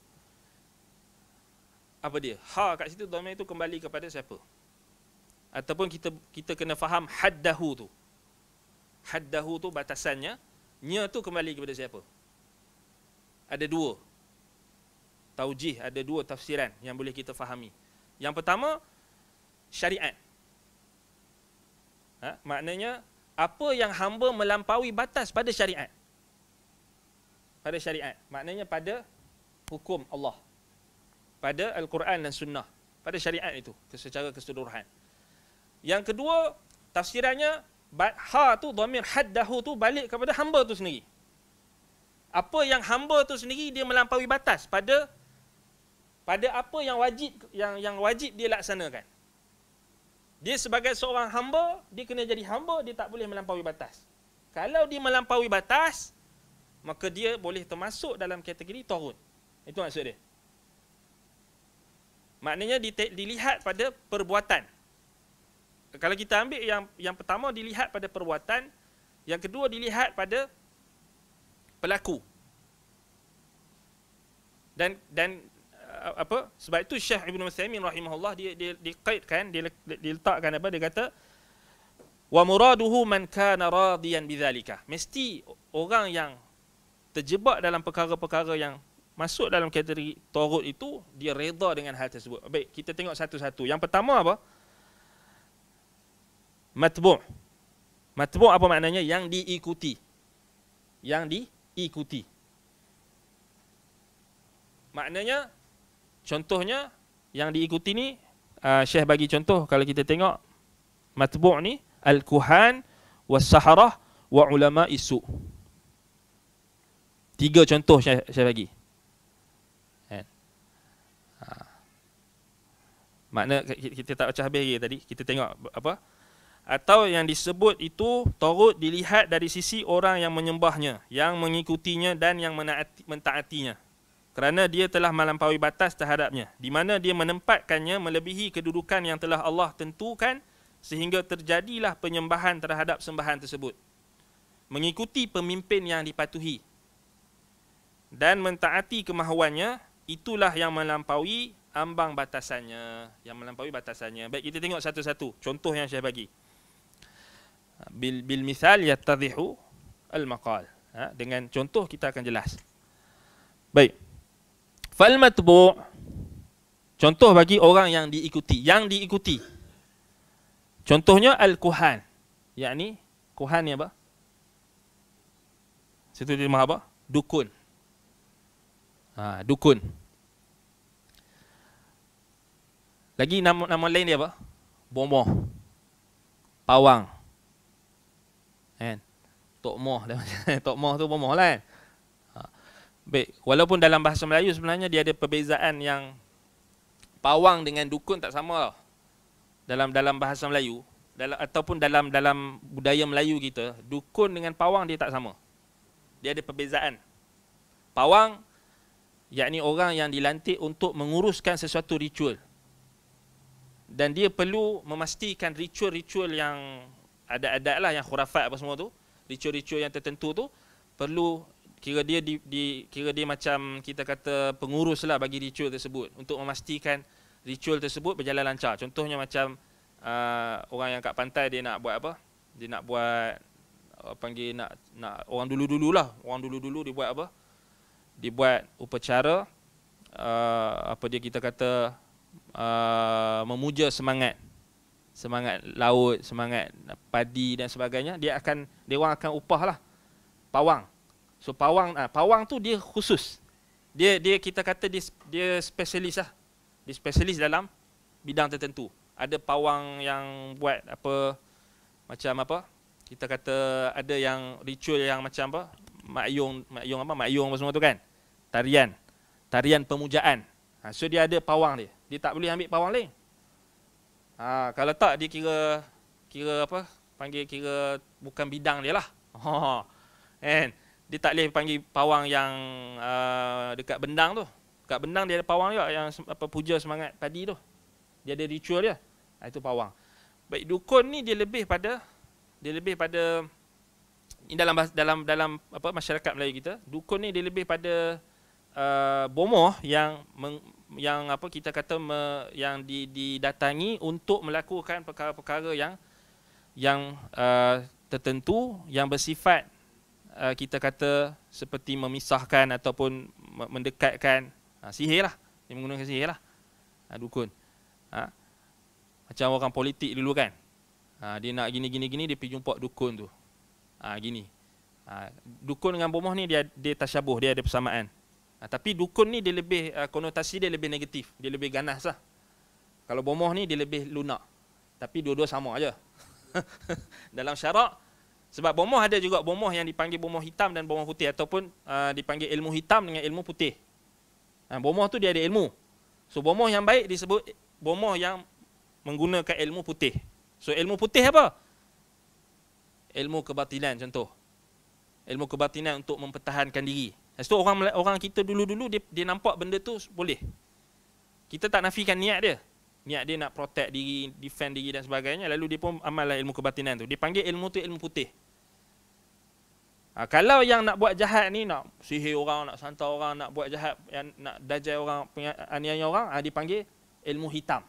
apa dia? Ha kat situ domain itu kembali kepada siapa? Ataupun kita kita kena faham haddahu tu. Haddahu tu batasannya, nya tu kembali kepada siapa? Ada dua. Taujih ada dua tafsiran yang boleh kita fahami. Yang pertama syariat. Ha? maknanya apa yang hamba melampaui batas pada syariat. Pada syariat, maknanya pada hukum Allah pada Al-Quran dan Sunnah. Pada syariat itu secara keseluruhan. Yang kedua, tafsirannya ha tu dhamir haddahu tu balik kepada hamba tu sendiri. Apa yang hamba tu sendiri dia melampaui batas pada pada apa yang wajib yang yang wajib dia laksanakan. Dia sebagai seorang hamba, dia kena jadi hamba, dia tak boleh melampaui batas. Kalau dia melampaui batas, maka dia boleh termasuk dalam kategori tarun. Itu maksud dia. Maknanya dilihat pada perbuatan. Kalau kita ambil yang yang pertama dilihat pada perbuatan, yang kedua dilihat pada pelaku. Dan dan apa? Sebab itu Syekh ibnu Mas'amin rahimahullah dia dia dikaitkan, dia, dia diletakkan apa? Dia kata wa muraduhu man kana radiyan bidzalika. Mesti orang yang terjebak dalam perkara-perkara yang masuk dalam kategori torut itu, dia reda dengan hal tersebut. Baik, kita tengok satu-satu. Yang pertama apa? Matbu' Matbu' apa maknanya? Yang diikuti. Yang diikuti. Maknanya, contohnya, yang diikuti ni, uh, Syekh bagi contoh, kalau kita tengok, matbu' ni, Al-Kuhan, Was-Saharah, Ulama Isu' Tiga contoh saya, saya bagi. Makna kita tak baca habis lagi tadi, kita tengok apa? Atau yang disebut itu Taurat dilihat dari sisi orang yang menyembahnya, yang mengikutinya dan yang mentaatinya. Kerana dia telah melampaui batas terhadapnya, di mana dia menempatkannya melebihi kedudukan yang telah Allah tentukan sehingga terjadilah penyembahan terhadap sembahan tersebut. Mengikuti pemimpin yang dipatuhi dan mentaati kemahuannya itulah yang melampaui ambang batasannya, yang melampaui batasannya. Baik kita tengok satu-satu contoh yang saya bagi. Bil bil misal yattadhihu al maqal. Ha, dengan contoh kita akan jelas. Baik. Fal matbu' contoh bagi orang yang diikuti, yang diikuti. Contohnya al kuhan. Yakni kuhan ni apa? Situ di mahaba dukun. Ha, dukun. Lagi nama nama lain dia apa? Bomoh. Pawang. Kan? Tok Moh Tok Moh tu Bomoh lah kan. Ha. Baik, walaupun dalam bahasa Melayu sebenarnya dia ada perbezaan yang pawang dengan dukun tak sama tau. Dalam dalam bahasa Melayu dalam, ataupun dalam dalam budaya Melayu kita, dukun dengan pawang dia tak sama. Dia ada perbezaan. Pawang yakni orang yang dilantik untuk menguruskan sesuatu ritual dan dia perlu memastikan ritual-ritual yang ada adat lah yang khurafat apa semua tu ritual-ritual yang tertentu tu perlu kira dia di, di kira dia macam kita kata pengurus lah bagi ritual tersebut untuk memastikan ritual tersebut berjalan lancar contohnya macam uh, orang yang kat pantai dia nak buat apa dia nak buat uh, panggil nak nak orang dulu-dulu lah orang dulu-dulu dia buat apa dibuat upacara uh, apa dia kita kata uh, memuja semangat semangat laut, semangat padi dan sebagainya, dia akan dia orang akan upah lah pawang. So pawang uh, pawang tu dia khusus. Dia dia kita kata dia dia spesialis lah. Dia spesialis dalam bidang tertentu. Ada pawang yang buat apa macam apa? Kita kata ada yang ritual yang macam apa? Makyung, makyung apa? Makyung apa semua tu kan? Tarian. Tarian pemujaan. Ha, so dia ada pawang dia dia tak boleh ambil pawang lain. Ha, kalau tak dia kira kira apa? Panggil kira bukan bidang dia lah. Ha. And dia tak boleh panggil pawang yang uh, dekat bendang tu. Dekat bendang dia ada pawang juga yang apa puja semangat tadi tu. Dia ada ritual dia. Ha, itu pawang. Baik dukun ni dia lebih pada dia lebih pada ini dalam dalam dalam apa masyarakat Melayu kita, dukun ni dia lebih pada uh, bomoh yang meng, yang apa kita kata me, yang didatangi untuk melakukan perkara-perkara yang yang uh, tertentu yang bersifat uh, kita kata seperti memisahkan ataupun mendekatkan uh, sihir lah yang menggunakan sihir lah uh, dukun uh, macam orang politik dulu kan uh, dia nak gini gini gini dia pergi jumpa dukun tu uh, gini uh, dukun dengan bomoh ni dia dia tasyabuh dia ada persamaan Ha, tapi dukun ni dia lebih uh, konotasi dia lebih negatif, dia lebih ganas lah. Kalau bomoh ni dia lebih lunak. Tapi dua-dua sama aja. Dalam syarak sebab bomoh ada juga bomoh yang dipanggil bomoh hitam dan bomoh putih ataupun uh, dipanggil ilmu hitam dengan ilmu putih. Ha, bomoh tu dia ada ilmu. So bomoh yang baik disebut bomoh yang menggunakan ilmu putih. So ilmu putih apa? Ilmu kebatilan contoh. Ilmu kebatilan untuk mempertahankan diri. Lepas tu orang orang kita dulu-dulu dia, dia nampak benda tu boleh. Kita tak nafikan niat dia. Niat dia nak protect diri, defend diri dan sebagainya. Lalu dia pun amallah ilmu kebatinan tu. Dia panggil ilmu tu ilmu putih. Ha, kalau yang nak buat jahat ni, nak sihir orang, nak santai orang, nak buat jahat, yang nak dajai orang, aniaya orang, ha, dia panggil ilmu hitam.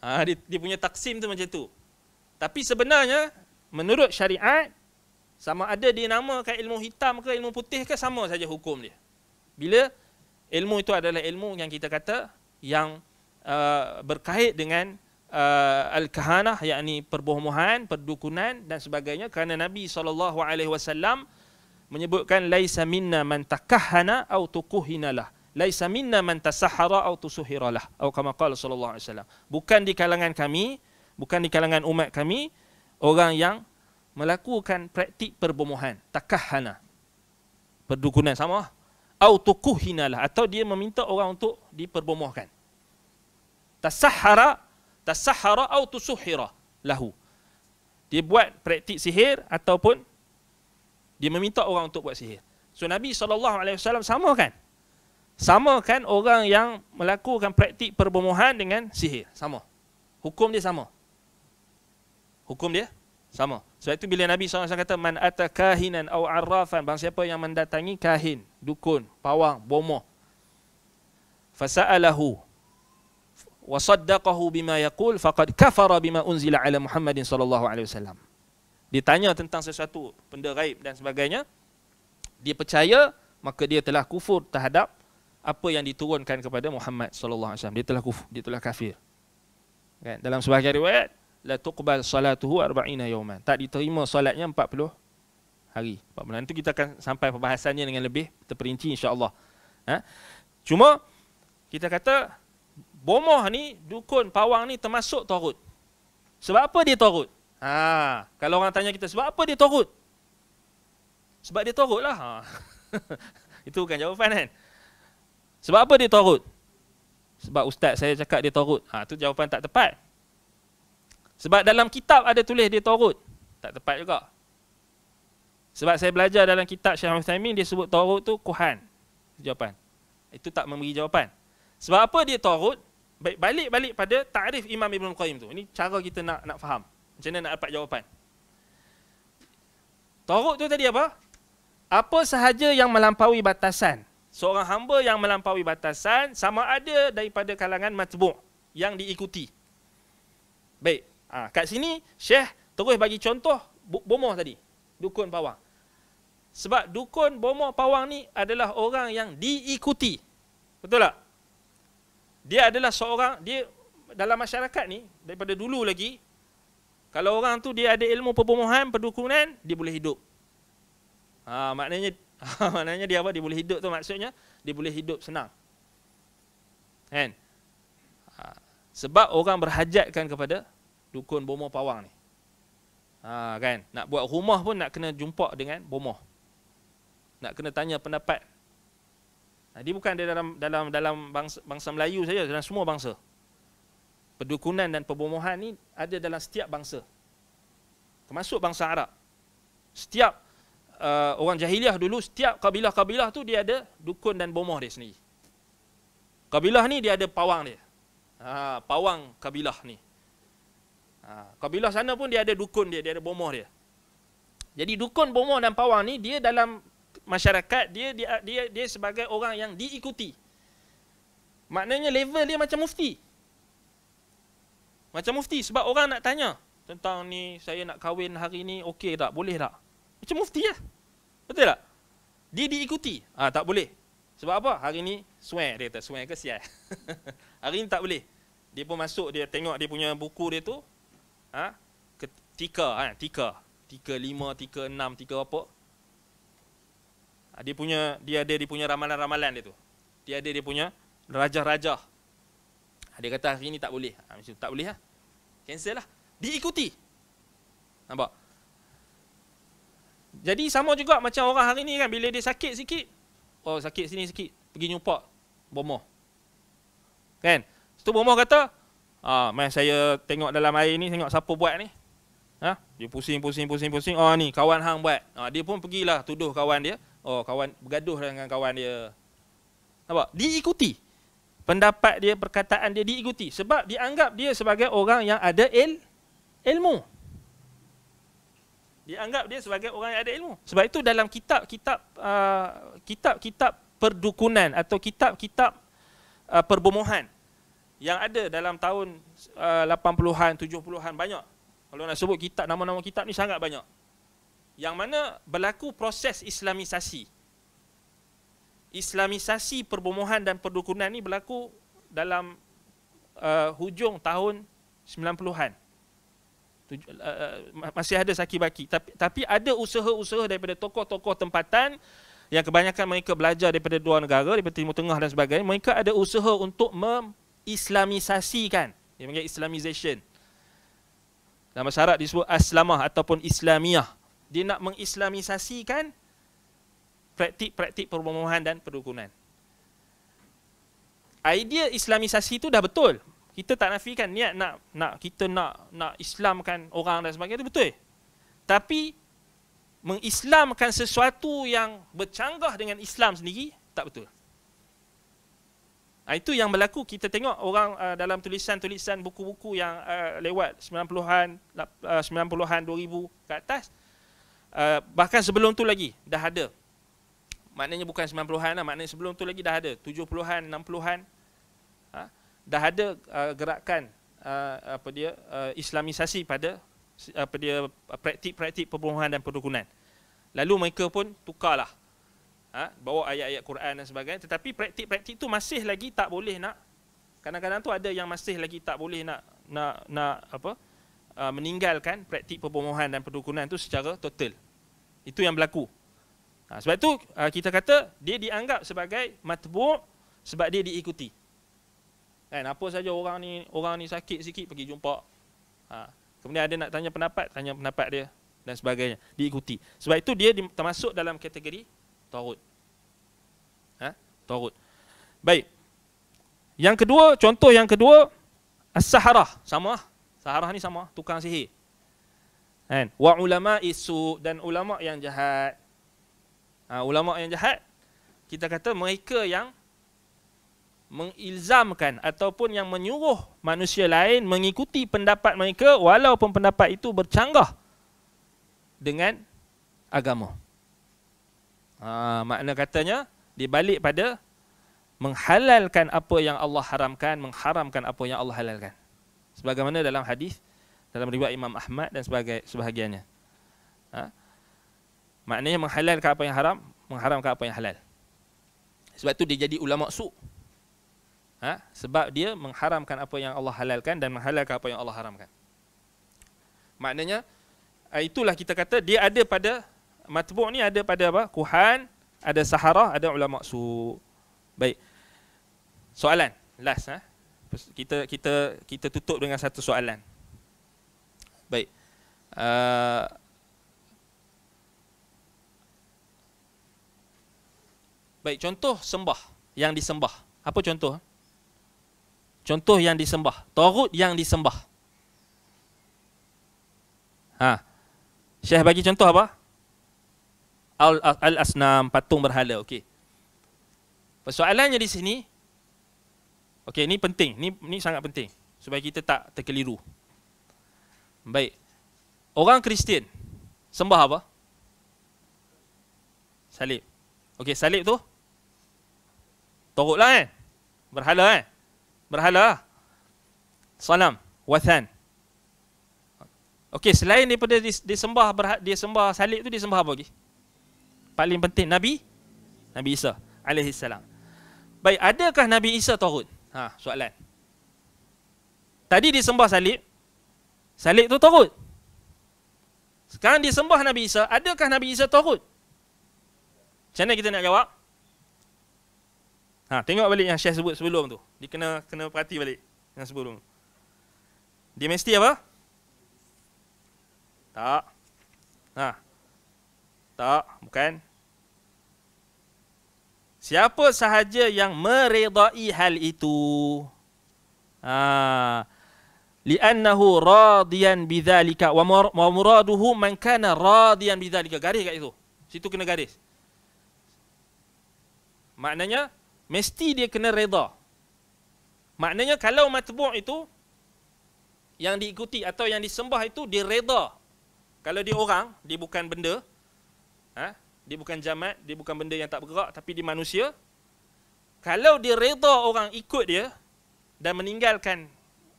Ha, dia, dia punya taksim tu macam tu. Tapi sebenarnya, menurut syariat, sama ada dinamakan ilmu hitam ke ilmu putih ke sama saja hukum dia. Bila ilmu itu adalah ilmu yang kita kata yang uh, berkait dengan uh, al-kahanah yakni perbohongan, perdukunan dan sebagainya kerana Nabi saw menyebutkan laisa minna man takahhana au tukuhinalah laisa minna man tasahhara au tusuhiralah atau kama qala sallallahu alaihi wasallam bukan di kalangan kami bukan di kalangan umat kami orang yang melakukan praktik perbomohan takahana perdukunan sama autukuhinalah atau dia meminta orang untuk diperbomohkan tasahara tasahara au tusuhira lahu dia buat praktik sihir ataupun dia meminta orang untuk buat sihir so nabi sallallahu alaihi wasallam samakan samakan orang yang melakukan praktik perbomohan dengan sihir sama hukum dia sama hukum dia sama. Sebab itu bila Nabi SAW kata, Man ata kahinan au arrafan, bang siapa yang mendatangi kahin, dukun, pawang, bomoh. Fasa'alahu. Wasaddaqahu bima yakul, faqad kafara bima unzila ala Muhammadin SAW. Ditanya tentang sesuatu, benda gaib dan sebagainya. Dia percaya, maka dia telah kufur terhadap apa yang diturunkan kepada Muhammad SAW. Dia telah kufur, dia telah kafir. Kan? Dalam sebahagian riwayat, la tuqbal salatuhu 40 yawman. Tak diterima solatnya 40 hari. 40 nanti kita akan sampai pembahasannya dengan lebih terperinci insya-Allah. Ha? Cuma kita kata bomoh ni dukun pawang ni termasuk tarut. Sebab apa dia tarut? Ha, kalau orang tanya kita sebab apa dia tarut? Sebab dia tarut lah. Ha. Itu bukan jawapan kan? Sebab apa dia tarut? Sebab ustaz saya cakap dia tarut. Ha, tu jawapan tak tepat. Sebab dalam kitab ada tulis dia Taurut. Tak tepat juga. Sebab saya belajar dalam kitab Syekh Al-Thaymin, dia sebut Taurut tu Kuhan. Jawapan. Itu tak memberi jawapan. Sebab apa dia Baik Balik-balik pada ta'rif Imam Ibn Qayyim tu. Ini cara kita nak nak faham. Macam mana nak dapat jawapan. Taurut tu tadi apa? Apa sahaja yang melampaui batasan. Seorang hamba yang melampaui batasan sama ada daripada kalangan matbu' yang diikuti. Baik, Ha, kat sini, Syekh terus bagi contoh bomoh tadi. Dukun pawang. Sebab dukun bomoh pawang ni adalah orang yang diikuti. Betul tak? Dia adalah seorang, dia dalam masyarakat ni, daripada dulu lagi, kalau orang tu dia ada ilmu perbomohan, perdukunan, dia boleh hidup. Ha, maknanya, ha, maknanya dia apa? Dia boleh hidup tu maksudnya, dia boleh hidup senang. Kan? Ha, sebab orang berhajatkan kepada dukun bomoh pawang ni. Ha, kan? Nak buat rumah pun nak kena jumpa dengan bomoh. Nak kena tanya pendapat. Ha, dia bukan dia dalam dalam dalam bangsa, bangsa Melayu saja, dalam semua bangsa. Pedukunan dan pembomohan ni ada dalam setiap bangsa. Termasuk bangsa Arab. Setiap uh, orang jahiliah dulu, setiap kabilah-kabilah tu dia ada dukun dan bomoh dia sendiri. Kabilah ni dia ada pawang dia. Ha, pawang kabilah ni. Ha, kabilah sana pun dia ada dukun dia, dia ada bomoh dia. Jadi dukun, bomoh dan pawang ni dia dalam masyarakat dia dia dia, dia sebagai orang yang diikuti. Maknanya level dia macam mufti. Macam mufti sebab orang nak tanya tentang ni saya nak kahwin hari ni okey tak? Boleh tak? Macam mufti lah. Betul tak? Dia diikuti. Ah ha, tak boleh. Sebab apa? Hari ni swear dia kata swear ke sial. hari ni tak boleh. Dia pun masuk dia tengok dia punya buku dia tu, ha? ketika ha? tiga tiga lima tiga enam tiga apa ha? dia punya dia ada dia punya ramalan-ramalan dia tu dia ada dia punya raja-raja ha? dia kata hari ni tak boleh ha? Maksud, tak boleh lah ha? cancel lah diikuti nampak jadi sama juga macam orang hari ni kan bila dia sakit sikit oh sakit sini sikit pergi jumpa bomoh kan Tu bomoh kata, Ha, main saya tengok dalam air ni, tengok siapa buat ni. Ha? Dia pusing, pusing, pusing, pusing. Oh ni, kawan hang buat. Ha, dia pun pergilah tuduh kawan dia. Oh, kawan bergaduh dengan kawan dia. Nampak? Diikuti. Pendapat dia, perkataan dia diikuti. Sebab dianggap dia sebagai orang yang ada il, ilmu. Dianggap dia sebagai orang yang ada ilmu. Sebab itu dalam kitab-kitab uh, kitab-kitab uh, perdukunan atau kitab-kitab uh, perbomohan, yang ada dalam tahun uh, 80-an, 70-an banyak. Kalau nak sebut kitab nama-nama kitab ni sangat banyak. Yang mana berlaku proses islamisasi. Islamisasi perbomohan dan perdukunan ni berlaku dalam uh, hujung tahun 90-an. Uh, uh, masih ada saki baki tapi tapi ada usaha-usaha daripada tokoh-tokoh tempatan yang kebanyakan mereka belajar daripada dua negara daripada timur tengah dan sebagainya mereka ada usaha untuk mem- diislamisasikan. Dia panggil islamization. Dalam bahasa Arab disebut aslamah ataupun Islamiah. Dia nak mengislamisasikan praktik-praktik perbomohan dan perdukunan. Idea islamisasi itu dah betul. Kita tak nafikan niat nak nak kita nak nak islamkan orang dan sebagainya itu betul. Tapi mengislamkan sesuatu yang bercanggah dengan Islam sendiri tak betul. Ha, itu yang berlaku kita tengok orang uh, dalam tulisan-tulisan buku-buku yang uh, lewat 90-an uh, 90-an 2000 ke atas uh, bahkan sebelum tu lagi dah ada maknanya bukan 90-an lah maknanya sebelum tu lagi dah ada 70-an 60-an ha, dah ada uh, gerakan uh, apa dia uh, islamisasi pada apa dia praktik-praktik pembunuhan dan perdukunan lalu mereka pun tukarlah ha, bawa ayat-ayat Quran dan sebagainya tetapi praktik-praktik tu masih lagi tak boleh nak kadang-kadang tu ada yang masih lagi tak boleh nak nak nak apa uh, meninggalkan praktik pembohongan dan pendukunan tu secara total itu yang berlaku ha, sebab tu uh, kita kata dia dianggap sebagai matbu' sebab dia diikuti kan apa saja orang ni orang ni sakit sikit pergi jumpa ha, kemudian ada nak tanya pendapat tanya pendapat dia dan sebagainya diikuti sebab itu dia termasuk dalam kategori Tawud. Ha? Tawud. Baik. Yang kedua, contoh yang kedua, As-Saharah. Sama lah. Saharah ni sama, lah. tukang sihir. Kan? Wa ulama isu dan ulama yang jahat. Ha, ulama yang jahat, kita kata mereka yang mengilzamkan ataupun yang menyuruh manusia lain mengikuti pendapat mereka walaupun pendapat itu bercanggah dengan agama. Ha, makna katanya dibalik pada menghalalkan apa yang Allah haramkan, mengharamkan apa yang Allah halalkan. Sebagaimana dalam hadis dalam riwayat Imam Ahmad dan sebagai sebahagiannya. Ha? Maknanya menghalalkan apa yang haram, mengharamkan apa yang halal. Sebab tu dia jadi ulama su. Ha? Sebab dia mengharamkan apa yang Allah halalkan dan menghalalkan apa yang Allah haramkan. Maknanya itulah kita kata dia ada pada matbu' ni ada pada apa? Kuhan, ada Sahara, ada ulama su. Baik. Soalan last ah. Kita kita kita tutup dengan satu soalan. Baik. Uh, baik contoh sembah yang disembah. Apa contoh? Ha? Contoh yang disembah, tarut yang disembah. Ha. Syekh bagi contoh apa? al-asnam patung berhala okey persoalannya di sini okey ini penting ini ni sangat penting supaya kita tak terkeliru baik orang Kristian sembah apa salib okey salib tu toruklah eh berhala eh berhala salam wathan okey selain daripada disembah dia sembah salib tu disembah apa lagi okay? paling penting Nabi Nabi Isa alaihi salam. Baik, adakah Nabi Isa Taurat? Ha, soalan. Tadi disembah salib. Salib tu Taurat. Sekarang disembah Nabi Isa, adakah Nabi Isa Taurat? Macam mana kita nak jawab? Ha, tengok balik yang Syekh sebut sebelum tu. Dia kena kena perhati balik yang sebelum. Dia mesti apa? Tak. Ha, tak, bukan. Siapa sahaja yang meredai hal itu. Ha. Liannahu radiyan bidhalika. Wa muraduhu man kana radiyan bidhalika. Garis kat itu. Situ kena garis. Maknanya, mesti dia kena reda. Maknanya kalau matbu' itu, yang diikuti atau yang disembah itu, dia reda. Kalau dia orang, dia bukan benda, ha? dia bukan jamat, dia bukan benda yang tak bergerak, tapi dia manusia. Kalau dia reda orang ikut dia dan meninggalkan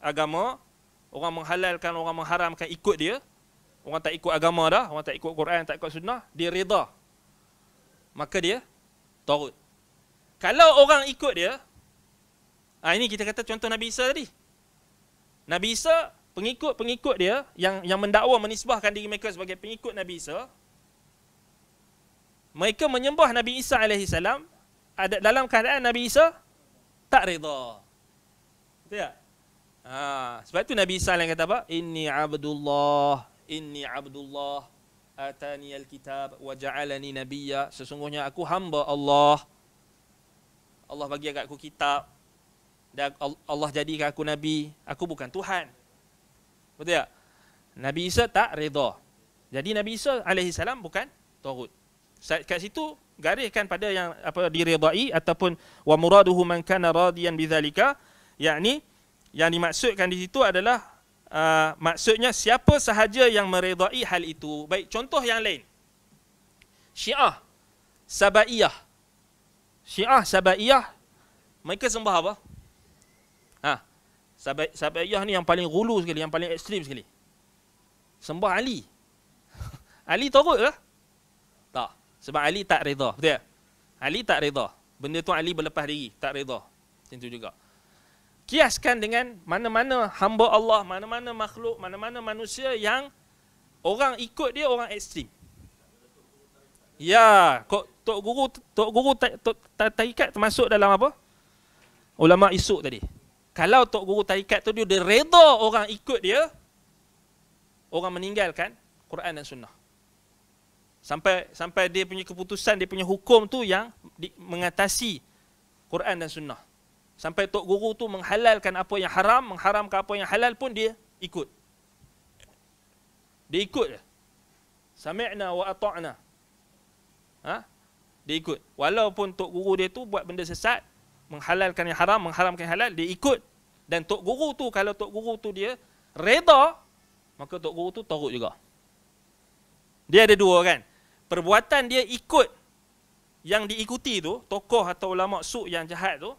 agama, orang menghalalkan, orang mengharamkan ikut dia, orang tak ikut agama dah, orang tak ikut Quran, tak ikut sunnah, dia reda. Maka dia taurut. Kalau orang ikut dia, ha, ini kita kata contoh Nabi Isa tadi. Nabi Isa, pengikut-pengikut dia yang yang mendakwa menisbahkan diri mereka sebagai pengikut Nabi Isa, mereka menyembah Nabi Isa alaihi salam ada dalam keadaan Nabi Isa tak reda, Betul tak? Ha, sebab tu Nabi Isa yang kata apa? Inni abdullah, inni abdullah atani alkitab wa nabiya. Sesungguhnya aku hamba Allah. Allah bagi aku kitab dan Allah jadikan aku nabi. Aku bukan Tuhan. Betul tak? Nabi Isa tak reda. Jadi Nabi Isa alaihi salam bukan Tauhid kat situ gariskan pada yang apa diridai ataupun wa muraduhu man kana radiyan bidzalika yakni yang dimaksudkan di situ adalah uh, maksudnya siapa sahaja yang meridai hal itu baik contoh yang lain Syiah Sabaiyah Syiah Sabaiyah mereka sembah apa ha Sabai, Sabaiyah ni yang paling gulu sekali yang paling ekstrim sekali sembah Ali Ali tarut lah sebab Ali tak reda, betul tak? Ali tak reda. Benda tu Ali berlepas diri, tak reda, Macam tu juga. Kiaskan dengan mana-mana hamba Allah, mana-mana makhluk, mana-mana manusia yang orang ikut dia orang ekstrim. Ya, kok tok guru tok guru tarikat termasuk dalam apa? Ulama isuk tadi. Kalau tok guru tarikat tu dia, dia orang ikut dia, orang meninggalkan Quran dan sunnah sampai sampai dia punya keputusan dia punya hukum tu yang di, mengatasi Quran dan sunnah sampai tok guru tu menghalalkan apa yang haram mengharamkan apa yang halal pun dia ikut dia ikut je sami'na wa ata'na ha dia ikut walaupun tok guru dia tu buat benda sesat menghalalkan yang haram mengharamkan yang halal dia ikut dan tok guru tu kalau tok guru tu dia reda maka tok guru tu taruk juga dia ada dua kan perbuatan dia ikut yang diikuti tu, tokoh atau ulama' su' yang jahat tu,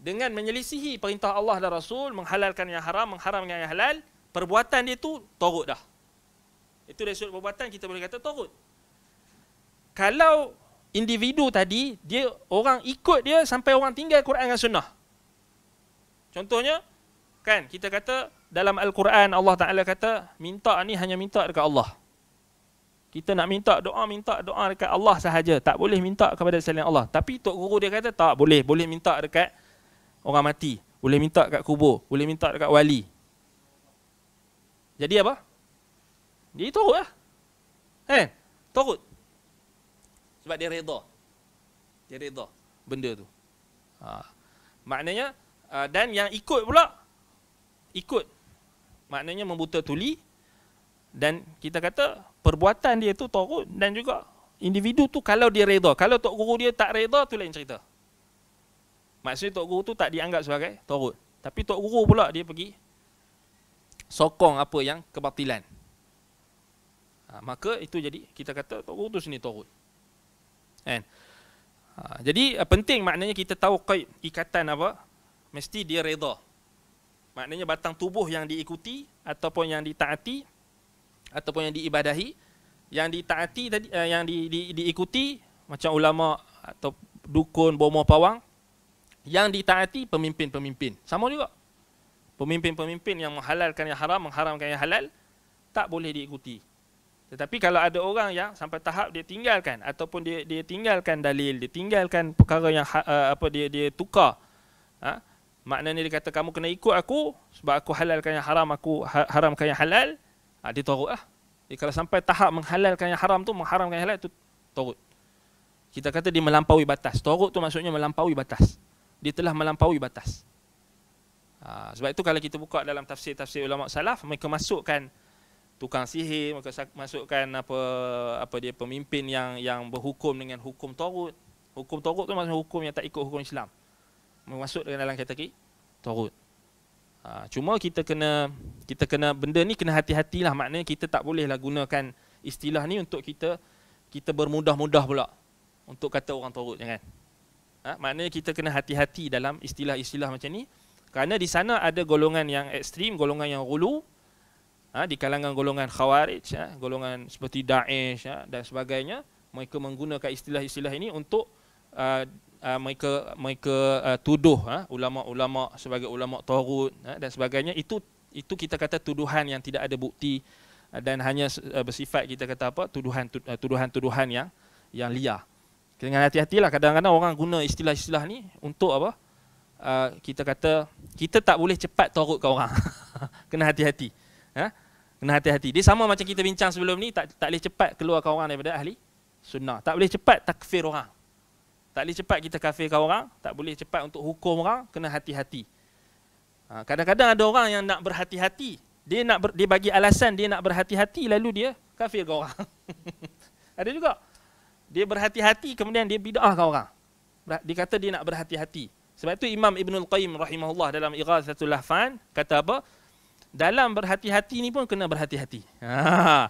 dengan menyelisihi perintah Allah dan Rasul, menghalalkan yang haram, mengharamkan yang halal, perbuatan dia tu torut dah. Itu dari sudut perbuatan kita boleh kata torut. Kalau individu tadi, dia orang ikut dia sampai orang tinggal Quran dan Sunnah. Contohnya, kan kita kata dalam Al-Quran Allah Ta'ala kata, minta ni hanya minta dekat Allah kita nak minta doa minta doa dekat Allah sahaja tak boleh minta kepada selain Allah tapi tok guru dia kata tak boleh boleh minta dekat orang mati boleh minta dekat kubur boleh minta dekat wali jadi apa jadi tok lah eh tok sebab dia redha dia redha benda tu ha. maknanya ha, dan yang ikut pula ikut maknanya membuta tuli dan kita kata perbuatan dia tu turun dan juga individu tu kalau dia redha. Kalau tok guru dia tak redha tu lain cerita. Maksudnya tok guru tu tak dianggap sebagai turun. Tapi tok guru pula dia pergi sokong apa yang kebatilan. Ha, maka itu jadi kita kata tok guru tu sini turun. Kan? Ha, jadi eh, penting maknanya kita tahu kait ikatan apa mesti dia redha. Maknanya batang tubuh yang diikuti ataupun yang ditaati ataupun yang diibadahi yang ditaati tadi uh, yang di, di, di, diikuti macam ulama atau dukun bomo pawang yang ditaati pemimpin-pemimpin sama juga pemimpin-pemimpin yang menghalalkan yang haram mengharamkan yang halal tak boleh diikuti tetapi kalau ada orang yang sampai tahap dia tinggalkan ataupun dia dia tinggalkan dalil dia tinggalkan perkara yang uh, apa dia dia tukar ha? maknanya dia kata kamu kena ikut aku sebab aku halalkan yang haram aku ha, haramkan yang halal ha, dia torut lah. Dia kalau sampai tahap menghalalkan yang haram tu, mengharamkan yang halal tu torut. Kita kata dia melampaui batas. Torut tu maksudnya melampaui batas. Dia telah melampaui batas. Ha, sebab itu kalau kita buka dalam tafsir-tafsir ulama salaf, mereka masukkan tukang sihir, mereka masukkan apa apa dia pemimpin yang yang berhukum dengan hukum torut. Hukum torut tu maksudnya hukum yang tak ikut hukum Islam. Masuk dalam kategori torut. Ah, cuma kita kena kita kena benda ni kena hati-hatilah maknanya kita tak bolehlah gunakan istilah ni untuk kita kita bermudah-mudah pula untuk kata orang turut jangan. Ha? Ah, maknanya kita kena hati-hati dalam istilah-istilah macam ni kerana di sana ada golongan yang ekstrim, golongan yang gulu ha? Ah, di kalangan golongan khawarij, ha? golongan seperti Daesh ha? dan sebagainya mereka menggunakan istilah-istilah ini untuk uh, uh, mereka mereka uh, tuduh uh, ulama-ulama sebagai ulama tarut uh, dan sebagainya itu itu kita kata tuduhan yang tidak ada bukti uh, dan hanya uh, bersifat kita kata apa tuduhan tuduhan-tuduhan yang yang liar Kena hati-hatilah kadang-kadang orang guna istilah-istilah ni untuk apa uh, kita kata kita tak boleh cepat tarut ke orang kena hati-hati uh, kena hati-hati dia sama macam kita bincang sebelum ni tak tak boleh cepat keluarkan orang daripada ahli sunnah tak boleh cepat takfir orang tak boleh cepat kita kafirkan orang, tak boleh cepat untuk hukum orang, kena hati-hati. Ha, kadang-kadang ada orang yang nak berhati-hati. Dia nak ber, dia bagi alasan dia nak berhati-hati lalu dia kafirkan orang. ada juga. Dia berhati-hati kemudian dia bid'ahkan orang. Dia kata dia nak berhati-hati. Sebab itu Imam Ibn Al-Qayyim rahimahullah dalam Iqazatul Lahfan kata apa? Dalam berhati-hati ni pun kena berhati-hati. Ha.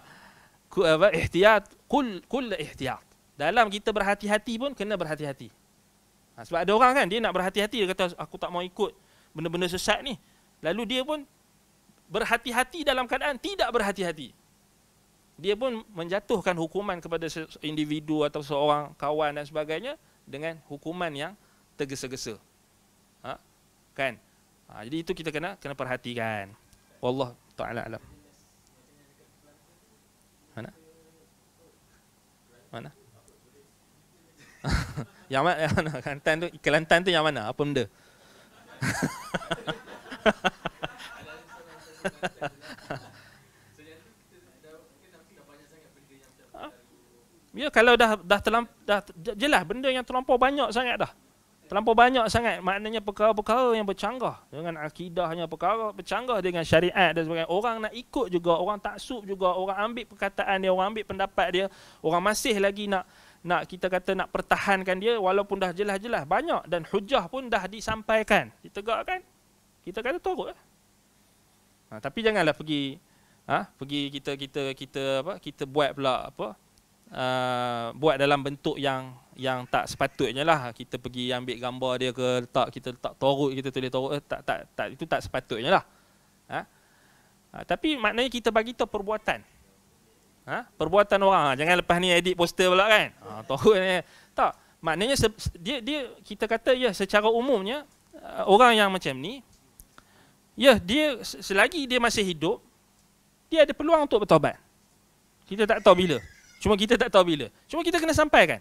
Ku apa? Ihtiyat. Kul, kul ihtiyat dalam kita berhati-hati pun kena berhati-hati. Ha, sebab ada orang kan dia nak berhati-hati dia kata aku tak mau ikut benda-benda sesat ni. Lalu dia pun berhati-hati dalam keadaan tidak berhati-hati. Dia pun menjatuhkan hukuman kepada individu atau seorang kawan dan sebagainya dengan hukuman yang tergesa-gesa. Ha? Kan? Ha, jadi itu kita kena kena perhatikan. Wallah taala alam. Mana? Mana? yang mana yang mana Kelantan tu Kelantan tu yang mana apa benda Ya kalau dah dah terlamp dah jelas benda yang terlampau banyak sangat dah. Terlampau banyak sangat maknanya perkara-perkara yang bercanggah dengan akidahnya perkara bercanggah dengan syariat dan sebagainya. Orang nak ikut juga, orang taksub juga, orang ambil perkataan dia, orang ambil pendapat dia, orang masih lagi nak nak kita kata nak pertahankan dia walaupun dah jelas-jelas banyak dan hujah pun dah disampaikan ditegakkan kita kata turut lah. ha, tapi janganlah pergi ha, pergi kita kita kita apa kita buat pula apa uh, buat dalam bentuk yang yang tak sepatutnya lah kita pergi ambil gambar dia ke letak kita letak torut kita tulis torut eh, tak tak tak itu tak sepatutnya lah ha? ha, tapi maknanya kita bagi tahu perbuatan ha? perbuatan orang ha, jangan lepas ni edit poster pula kan ha, tahu ni tak maknanya dia dia kita kata ya secara umumnya uh, orang yang macam ni ya dia selagi dia masih hidup dia ada peluang untuk bertobat kita tak tahu bila cuma kita tak tahu bila cuma kita kena sampaikan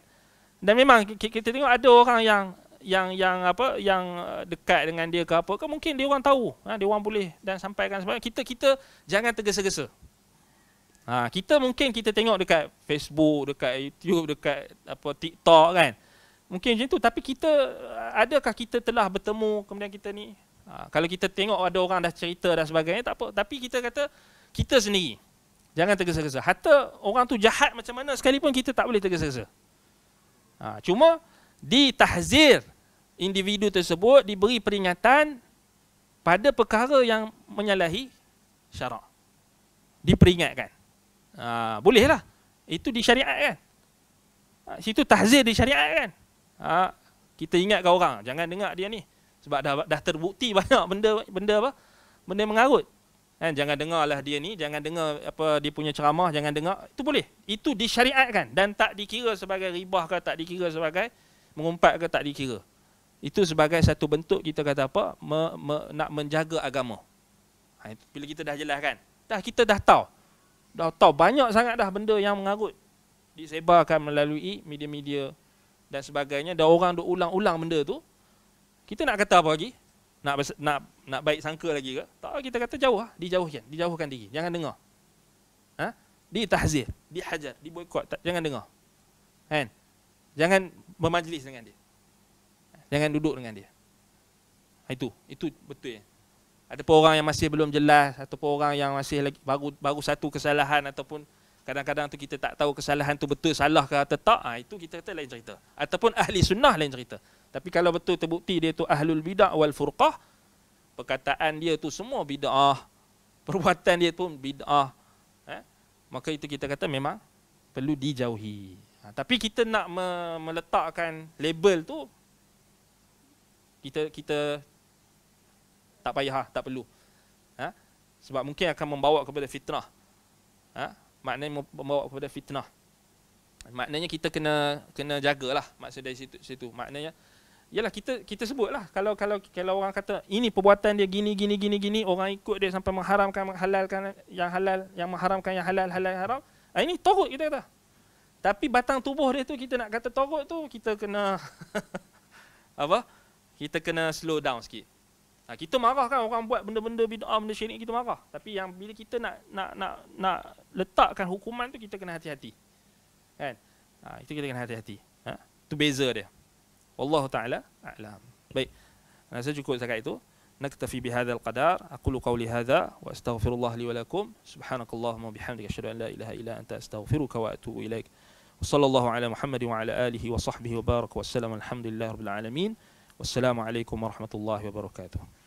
dan memang kita tengok ada orang yang yang yang apa yang uh, dekat dengan dia ke apa ke mungkin dia orang tahu ha, dia orang boleh dan sampaikan sebab kita kita jangan tergesa-gesa Ha, kita mungkin kita tengok dekat Facebook, dekat YouTube, dekat apa TikTok kan. Mungkin macam tu. Tapi kita, adakah kita telah bertemu kemudian kita ni? Ha, kalau kita tengok ada orang dah cerita dan sebagainya, tak apa. Tapi kita kata, kita sendiri. Jangan tergesa-gesa. Harta orang tu jahat macam mana sekalipun kita tak boleh tergesa-gesa. Ha, cuma ditahzir individu tersebut diberi peringatan pada perkara yang menyalahi syarak. Diperingatkan. Ha, ah, boleh Itu di syariat kan? Ha, situ tahzir di syariat kan? Ha, kita ingatkan orang, jangan dengar dia ni. Sebab dah, dah terbukti banyak benda benda apa? Benda mengarut. Kan? Jangan dengarlah dia ni, jangan dengar apa dia punya ceramah, jangan dengar. Itu boleh. Itu di disyariatkan dan tak dikira sebagai ribah ke, tak dikira sebagai mengumpat ke, tak dikira. Itu sebagai satu bentuk kita kata apa? Me, me, nak menjaga agama. Ha, itu, bila kita dah jelaskan, dah kita dah tahu dah tahu banyak sangat dah benda yang mengarut disebarkan melalui media-media dan sebagainya dan orang duk ulang-ulang benda tu kita nak kata apa lagi nak nak nak baik sangka lagi ke tak kita kata jauh lah. dijauhkan dijauhkan diri jangan dengar ha ditahzir dihajar diboikot tak jangan dengar kan jangan bermajlis dengan dia jangan duduk dengan dia ha, itu itu betul ya? ada orang yang masih belum jelas ataupun orang yang masih lagi baru baru satu kesalahan ataupun kadang-kadang tu kita tak tahu kesalahan tu betul salah ke atau tak ha, itu kita kata lain cerita ataupun ahli sunnah lain cerita tapi kalau betul terbukti dia tu ahlul bidah wal furqah perkataan dia tu semua bidah perbuatan dia pun bidah eh? maka itu kita kata memang perlu dijauhi ha, tapi kita nak me- meletakkan label tu kita kita tak payah ha, tak perlu. Ha? Sebab mungkin akan membawa kepada fitnah. Ha? Maknanya membawa kepada fitnah. Maknanya kita kena kena jagalah maksud dari situ situ. Maknanya ialah kita kita sebutlah kalau kalau kalau orang kata ini perbuatan dia gini gini gini gini orang ikut dia sampai mengharamkan menghalalkan yang halal yang mengharamkan yang halal halal yang haram. Ah, ini torok kita kata. Tapi batang tubuh dia tu kita nak kata torok tu kita kena apa? Kita kena slow down sikit. Nah ha, kita marah kan orang buat benda-benda bid'ah, benda syirik kita marah. Tapi yang bila kita nak nak nak nak letakkan hukuman tu kita kena hati-hati. Kan? Ha, itu kita kena hati-hati. Ha? Itu beza dia. Wallahu taala a'lam. Baik. Rasa cukup sekali itu. نكتفي بهذا القدر أقول قولي هذا وأستغفر الله لي ولكم سبحانك اللهم وبحمدك أشهد أن لا إله إلا Wa أستغفرك وأتوب إليك وصلى الله على Wa وعلى آله وصحبه وبارك وسلم الحمد Wa رب العالمين والسلام عليكم ورحمة الله وبركاته